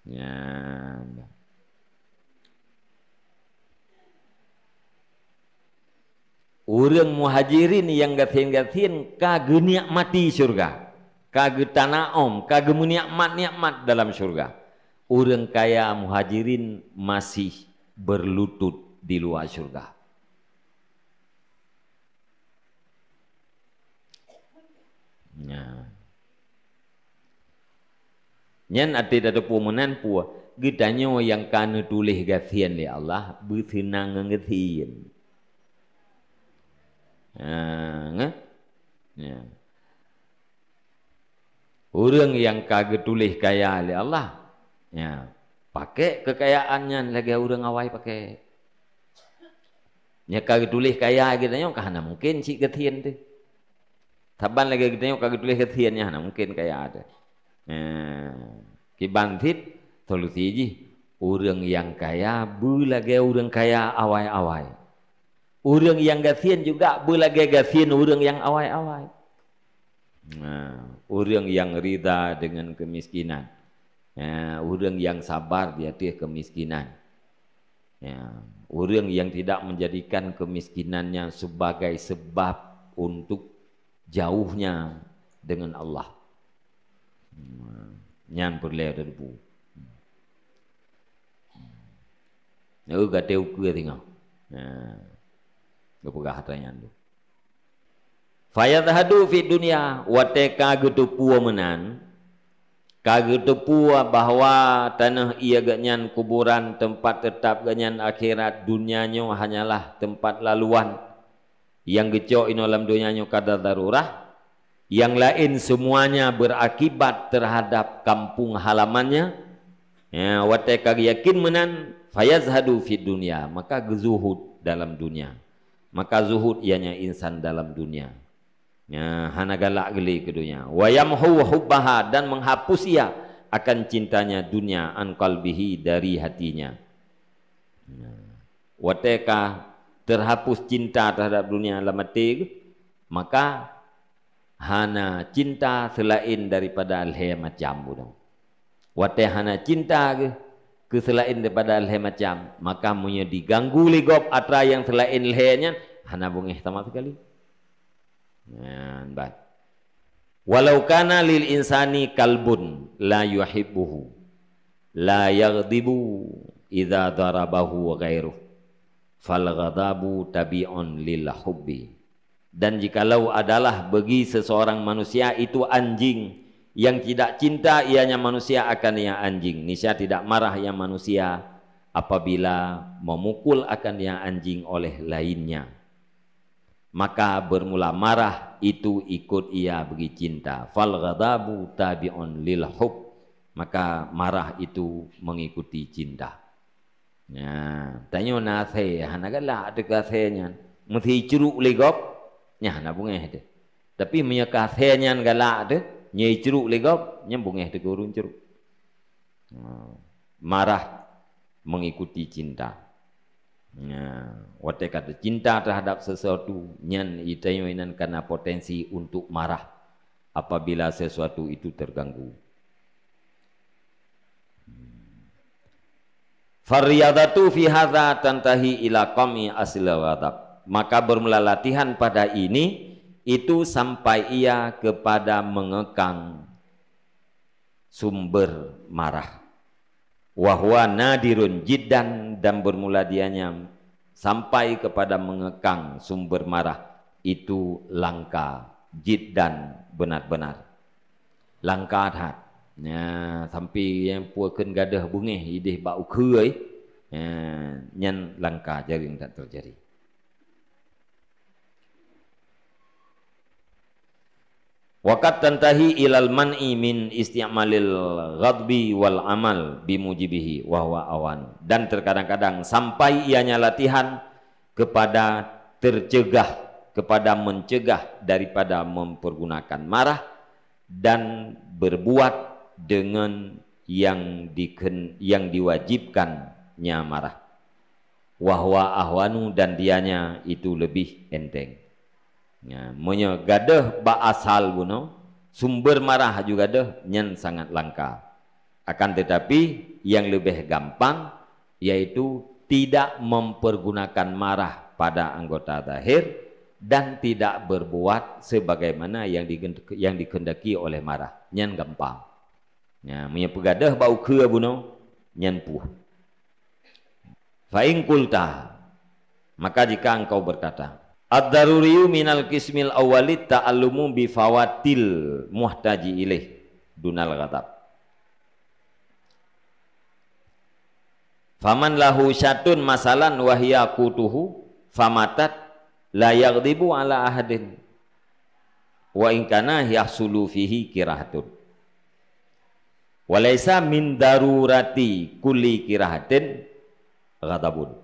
Speaker 1: ya nah. Orang muhajirin yang gathin-gathin kagu mati syurga. Kagu tanah om, mat niak mat dalam syurga. Orang kaya muhajirin masih berlutut di luar syurga. Ya. Nyan ati dada pumunan pua, gitanya yang kanu tulih gathin ni Allah, bithinang ngathin. Ya. Orang yang kaget tulis kaya oleh Allah. Ya. Pakai kekayaannya lagi orang awal pakai. Ya kaget tulis kaya lagi tanya, kahana mungkin si ketian tu. Taban lagi kita tanya, kaget tulis ketiannya, kahana mungkin kaya ada. Ya. Kibantit, tolu iji. Orang yang kaya, bu lagi orang kaya awal-awal. Orang yang gafian juga boleh belaga gafian orang yang awai-awai. Nah, ha, orang yang rida dengan kemiskinan. Ya, orang yang sabar di atas kemiskinan. Ya, orang yang tidak menjadikan kemiskinannya sebagai sebab untuk jauhnya dengan Allah. Hmm, nyan perlea dari bu. Hmm. Hmm. Nau kata uku tinggal. Nah berpegah tanya tu. Fayadhadu fi dunia wa te kagutu puwa menan kagutu puwa bahawa tanah ia genyan kuburan tempat tetap genyan akhirat dunianya hanyalah tempat laluan yang gecok in dalam dunianya kadar darurah yang lain semuanya berakibat terhadap kampung halamannya ya, wa te kagiyakin menan fayadhadu fi dunia maka gezuhud dalam dunia maka zuhud ianya insan dalam dunia ya hana galak geli ke dunia wa yamhu hubbaha dan menghapus ia akan cintanya dunia an qalbihi dari hatinya ya. wa taka terhapus cinta terhadap dunia la mati maka hana cinta selain daripada al-hayat macam budak wa hana cinta ke Keselain selain daripada leh macam maka munya diganggu ligop atra yang selain lehnya hana bungih sama sekali nah ya, bad. walau kana lil insani kalbun la yuhibbuhu la yaghdibu idza darabahu wa ghairu fal ghadabu tabi'un lil hubbi dan jikalau adalah bagi seseorang manusia itu anjing yang tidak cinta ianya manusia akan yang anjing. Nisa tidak marah yang manusia apabila memukul akan yang anjing oleh lainnya. Maka bermula marah itu ikut ia bagi cinta. Fal ghadabu tabi'un lil hub. Maka marah itu mengikuti cinta. Ya, tanyo na se hana gala de ka se nyan. Muthi ligop. Nya na bunge de. Tapi menyeka nya nyan gala de nyai ceruk legap nyambung eh tegur ceruk ha, marah mengikuti cinta Ya, ha, wate kata cinta terhadap sesuatu nyan itayoinan karena potensi untuk marah apabila sesuatu itu terganggu. Hmm. Fariyadatu fi hadza tantahi ila qami asla Maka bermula latihan pada ini itu sampai ia kepada mengekang sumber marah. Wahwa nadirun jiddan dan bermula dianya sampai kepada mengekang sumber marah itu langka jiddan benar-benar. Langka hat. Ya, sampai yang puakan gadah bungih idih bau kuih. Ya, nyan langka jaring tak terjadi. Wakat tantahi ilal man'i min isti'malil ghadbi wal amal bimujibihi wahwa awan. Dan terkadang-kadang sampai ianya latihan kepada tercegah, kepada mencegah daripada mempergunakan marah dan berbuat dengan yang diken, yang diwajibkannya marah. Wahwa ahwanu dan dianya itu lebih enteng. Ya, gadeh gadah asal guna, sumber marah juga deh nyen sangat langka. Akan tetapi yang lebih gampang yaitu tidak mempergunakan marah pada anggota zahir dan tidak berbuat sebagaimana yang yang dikendaki oleh marah. Nyen gampang. Ya, punya pegadah bau ke abu nyen puh. Fa'ing kulta, maka jika engkau berkata, Ad-daruriyu minal kismil awwali ta'allumu bifawatil muhtaji ilih dunal ghadab. Faman lahu syatun masalan wahya kutuhu famatat la yaghdibu ala ahadin wa in kana yahsulu fihi kirahatun. Walaysa min darurati kulli kirahatin ghadabun.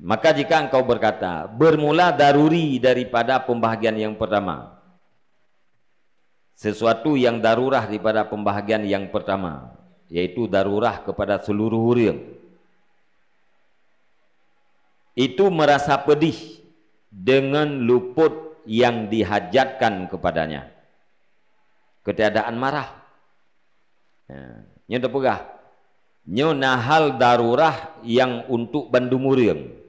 Speaker 1: Maka jika engkau berkata, bermula daruri daripada pembahagian yang pertama. Sesuatu yang darurah daripada pembahagian yang pertama. Yaitu darurah kepada seluruh huril. Itu merasa pedih dengan luput yang dihajatkan kepadanya. Ketiadaan marah. Ya, Nyo tepukah. Nyo nahal darurah yang untuk bandumurim.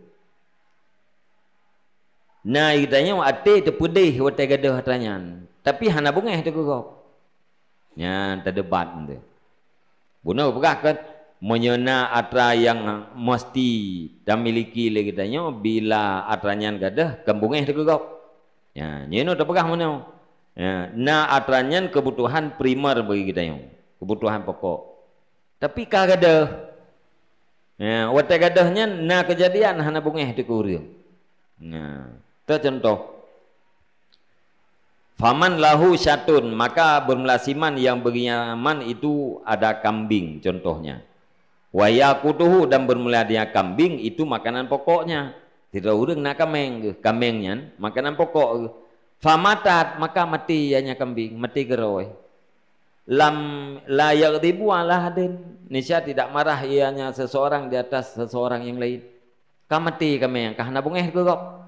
Speaker 1: Na yutanya wa ate te pedih wa te gadah tanyan. Tapi hana bungah te gugup. Ya, te debat tu. Buna berkah kan? Menyena atra yang mesti dan miliki lagi tanya bila atranya gadah kembungah te gugup. Nya, nyeno te berkah mana? Ya, na atranya kebutuhan primer bagi kita yang kebutuhan pokok. Tapi kagadah. Ya, wa gadahnya na kejadian hana bungah te kurium. Nah. Ya. Itu contoh. Faman lahu syatun, maka bermula yang beriman itu ada kambing contohnya. Waya kutuhu dan bermula dia kambing itu makanan pokoknya. Tidak urung nak kambing, kambingnya makanan pokok. Famatat maka mati hanya kambing, mati geroy. Lam layak ribu Allah adin. Nisha tidak marah ianya seseorang di atas seseorang yang lain. Kamati kami yang kahana bungeh kerop.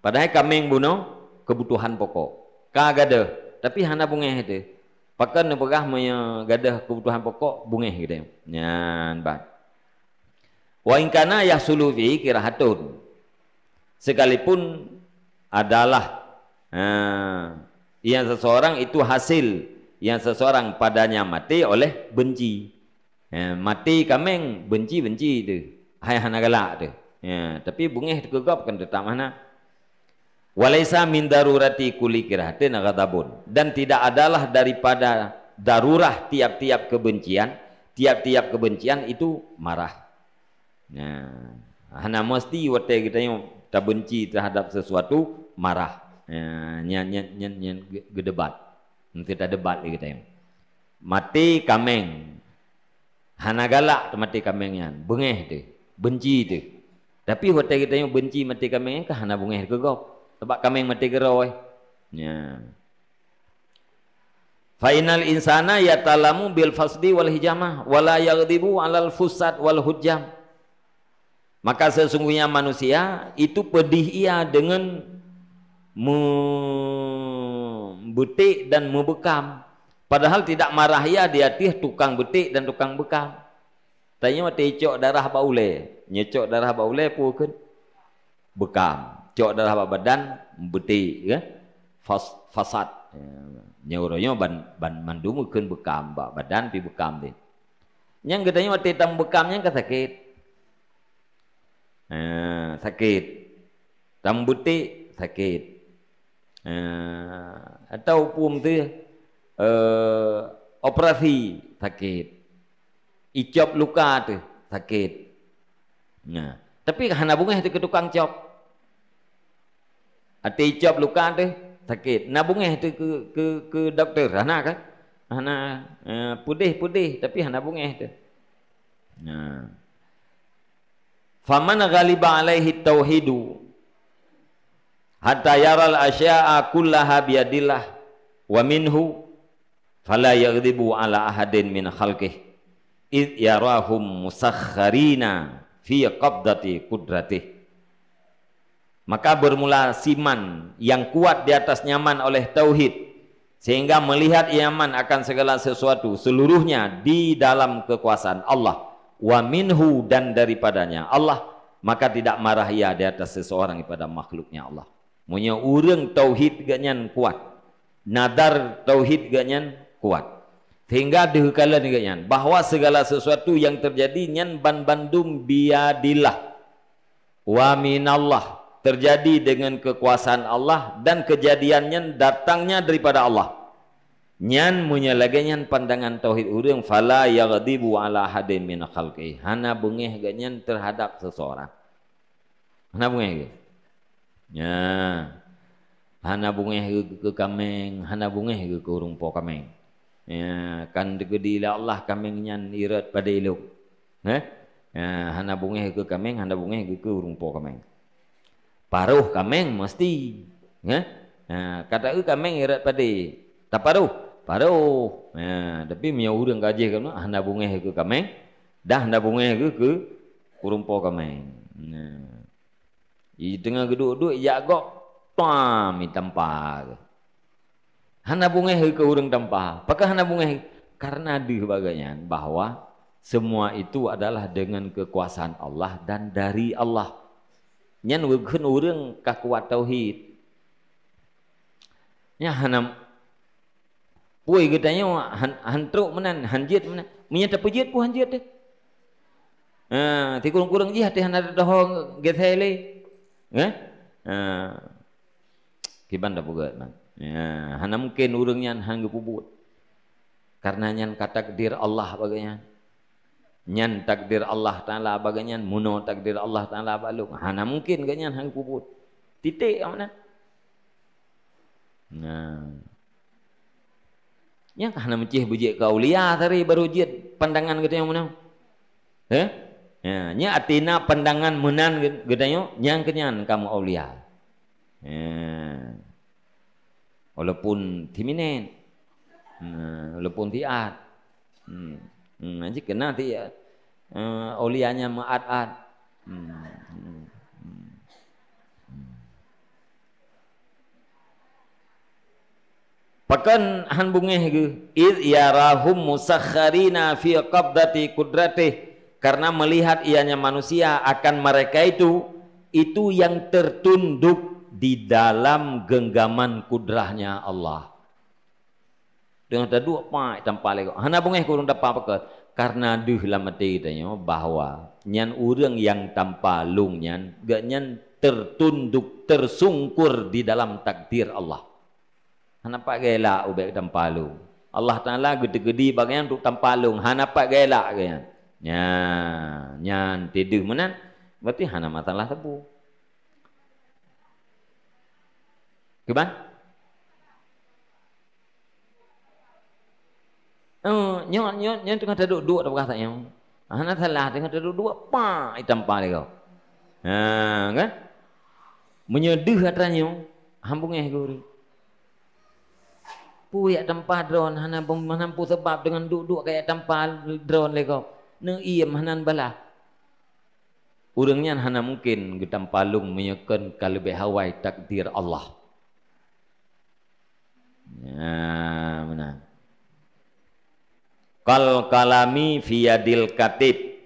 Speaker 1: Padahal kami yang bunuh kebutuhan pokok. Ka gada, tapi hana bungeh itu. Pakai neperah maya gada kebutuhan pokok bungeh itu. Nyan bat. Wa ingkana yahsulu fi kirahatun. Sekalipun adalah ha, yang seseorang itu hasil yang seseorang padanya mati oleh benci. Ya, mati kami benci-benci itu. Hai hana galak itu. Ya, tapi bungeh kegap kan tetap mana. Walaysa min darurati kuli kirhatin agadabun. Dan tidak adalah daripada darurah tiap-tiap kebencian. Tiap-tiap kebencian itu marah. Nah, nah mesti waktu kita yang tak benci terhadap sesuatu, marah. Nyan, nyan, nyan, nyan, gedebat. Nanti tak debat lagi kita yang. Mati kameng. Hana galak mati kamengnya. Kan. Bengeh tu. Benci tu. Tapi waktu kita yang benci mati kamengnya, kan hana bengeh ke kau? Sebab kami mati gerau eh. Ya. Fainal insana yatalamu bil fasdi wal hijamah wala yaghdibu alal fusad wal hujjam. Maka sesungguhnya manusia itu pedih ia dengan membetik dan membekam. Padahal tidak marah ia di hati tukang betik dan tukang bekam. Tanya mati cok darah baule, nyecok darah baule pun kan. bekam cok dah apa badan beti ya Fas, fasad ya. nyuruhnya ban ban mandu mungkin bekam ba badan pi bekam deh yang katanya mati tang bekamnya ke kan sakit eh, sakit tang buti sakit eh, atau pum tu eh, operasi sakit icop luka tu sakit nah ya. tapi hana bunga itu ke tukang cop Ati ijab luka tu sakit. Nak bungih tu ke ke ke doktor Hana kan? Hana uh, eh, pudih-pudih tapi hana bungih tu. Nah. Ha. Faman ghaliba alaihi tauhidu hatta yaral asya'a kullaha biadillah wa minhu fala yaghdibu ala ahadin min khalqih id yarahum musakhkharina fi qabdati qudratihi Maka bermula siman yang kuat di atas nyaman oleh tauhid sehingga melihat yaman akan segala sesuatu seluruhnya di dalam kekuasaan Allah wa minhu dan daripadanya Allah maka tidak marah ia di atas seseorang kepada makhluknya Allah. Munya urang tauhid ganyan kuat. Nadar tauhid ganyan kuat. Sehingga dihukalan ganyan bahwa segala sesuatu yang terjadi nyan ban bandung biadillah wa minallah terjadi dengan kekuasaan Allah dan kejadiannya datangnya daripada Allah. Nyan munya nyan pandangan tauhid urang fala yaghdibu ala hadin min khalqi. Hana bungeh ganyan terhadap seseorang. Hana bungeh. Ya. Hana bungeh ke kameng, hana bungeh ke urung po kameng. Ya, kan degedila Allah kameng nyan irat pada ilok. Ha? Eh? Ya, hana bungeh ke kameng, hana bungeh ke urung po kameng paruh kameng mesti ya ha kata ke kameng erat pade tak paruh paruh ha tapi mia urang gaji kan nah handa bungeh ke kameng dah handa bungeh ke ke kurumpo kameng ha i tengah geduk geduk ya gok pam i tempar handa bungeh ke urang tempar pakah handa bungeh karena di sebagainya bahwa semua itu adalah dengan kekuasaan Allah dan dari Allah นี่ยนูขึ้นอูเรื่องกักวัดเตาฮีดเนี่ยฮันนำป่วยก็ได้ยังฮันฮันตรุมันนั่นฮันยึดมันนั่นมีแต่ปุยยึดกูฮันยึดเด้อ่าที่กูรุ่งกูรุ่งยี่ห้อที่ฮันนัดดอกเกษเลยเนี่ยอ่าคิดบันดาบุกเกิดมันเนี่ยฮันนำเคนอูเรื่องยันฮันกูบูด karena yang kata dir Allah bagaimana nyan takdir Allah Taala baganyan muno takdir Allah Taala balung ha na mungkin ganyan hang kubut titik yang mana nah yang kah nama cih bujuk kau lihat hari baru jid pandangan kita yang mana eh Ya, nya atina pandangan menan gedanyo nyang kenyan kamu aulia. Ya. Walaupun timinen. Nah, walaupun tiat. Hmm. Hmm, nanti kena dia. Ya. Eh, hmm, Olianya hmm, maat-at. Hmm. Pakan han bungeh ge iz yarahum musakhkharina fi qabdati qudrati karena melihat ianya manusia akan mereka itu itu yang tertunduk di dalam genggaman kudrahnya Allah dengan ada dua pai tempat lagi. Hana bungeh kurung dapat apa ke? Karena duh lah mati katanya bahawa nyan urang yang tanpa lung nyan gak nyan tertunduk tersungkur di dalam takdir Allah. Hana pak gela ubek tanpa lung. Allah Taala gede-gede bagian untuk tanpa lung. Hana pak gela gayan. Nyan nyan tidur menan. Berarti hana matalah tebu. Kebang? Kebang? nyo oh, nyo nyo tengah duduk duduk dah berkata yang ana ah, salah tengah duduk duduk pa hitam pa dia kau ha kan menyedih atanyo hambung eh guru pu ya tempat drone hana menampu sebab dengan duduk kayak tempat drone leko ne iem hanan bala urangnya hana mungkin getam palung menyekan kalbe hawai takdir Allah ya menang kal kalami fiyadil katib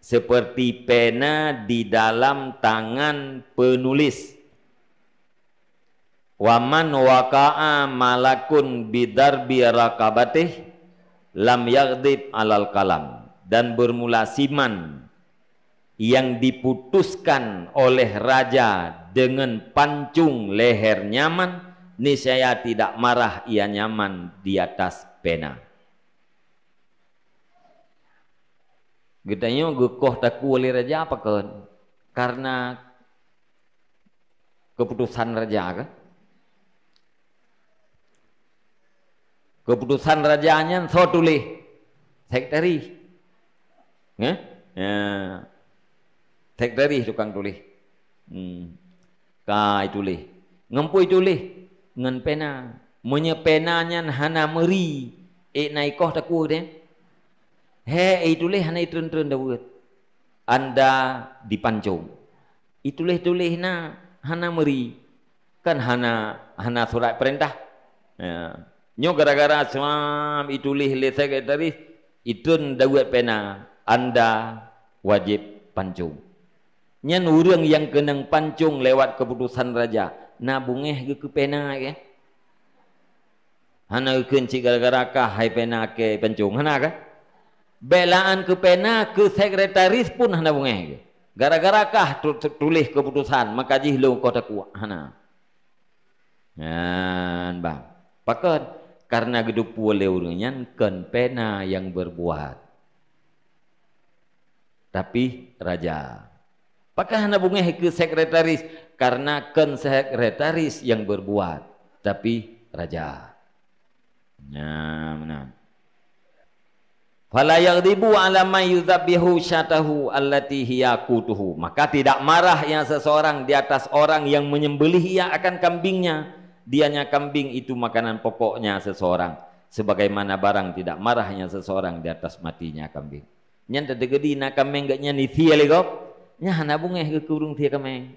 Speaker 1: seperti pena di dalam tangan penulis waman waka'a malakun bidar rakabatih lam yaghdib alal kalam dan bermula siman yang diputuskan oleh raja dengan pancung leher nyaman niscaya tidak marah ia nyaman di atas pena Gitanya gekoh tak oleh raja apa ke? Karena keputusan raja ke? Keputusan rajanya so tulih sekretari. Ya. ya. Sekretari tukang tulih. Hmm. Ka tulih. Ngempui tulih ngan pena. Menye penanya hana meri. Ek naikoh tak dia. Ya? Hei, eh, itulah hanya itu itu anda buat. Anda dipancung. Itulah itulah na hana meri kan hana hana surat perintah. Ya. Nyo gara-gara semua itulah lese kateri itu anda buat pena. Anda wajib pancung. Nyan urang yang kenang pancung lewat keputusan raja. Na bungeh ke pena ya. Hana kencik gara-gara kah hai pena ke pancung. Hana kah? belaan ke pena ke sekretaris pun hana bungeh gara-gara kah tulis keputusan makaji lu kota ku hana dan ba pakat karena gedupu oleh urangnya ken pena yang berbuat tapi raja pakah hana bungeh ke sekretaris karena ken sekretaris yang berbuat tapi raja nah nah Fala yaghdibu ala man yuzabbihu syatahu allati hiya kutuhu. Maka tidak marah yang seseorang di atas orang yang menyembelih ia akan kambingnya. Dianya kambing itu makanan pokoknya seseorang. Sebagaimana barang tidak marahnya seseorang di atas matinya kambing. Nyan tetegedi nak kambing gak nyan ithiya ligop. Nyan hana bungeh ke kurung thiya kambing.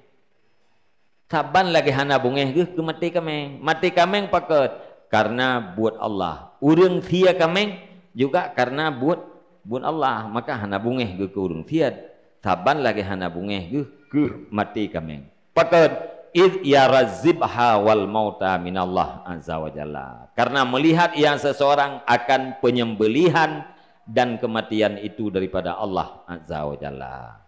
Speaker 1: Saban lagi hana bungeh ke ke mati kambing. Mati kambing paket. Karena buat Allah. Urung thiya kambing juga karena buat buat Allah maka hana bungeh ke kurung fiat taban lagi hana bungeh ke ke mati kami pakat id ya razibha wal mauta min Allah azza wa jalla karena melihat yang seseorang akan penyembelihan dan kematian itu daripada Allah azza wa jalla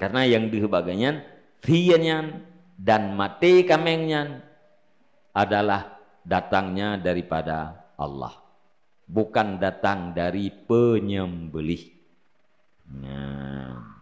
Speaker 1: karena yang dihebagannya tiadnya dan mati kamengnya adalah datangnya daripada Allah bukan datang dari penyembelih. Nah.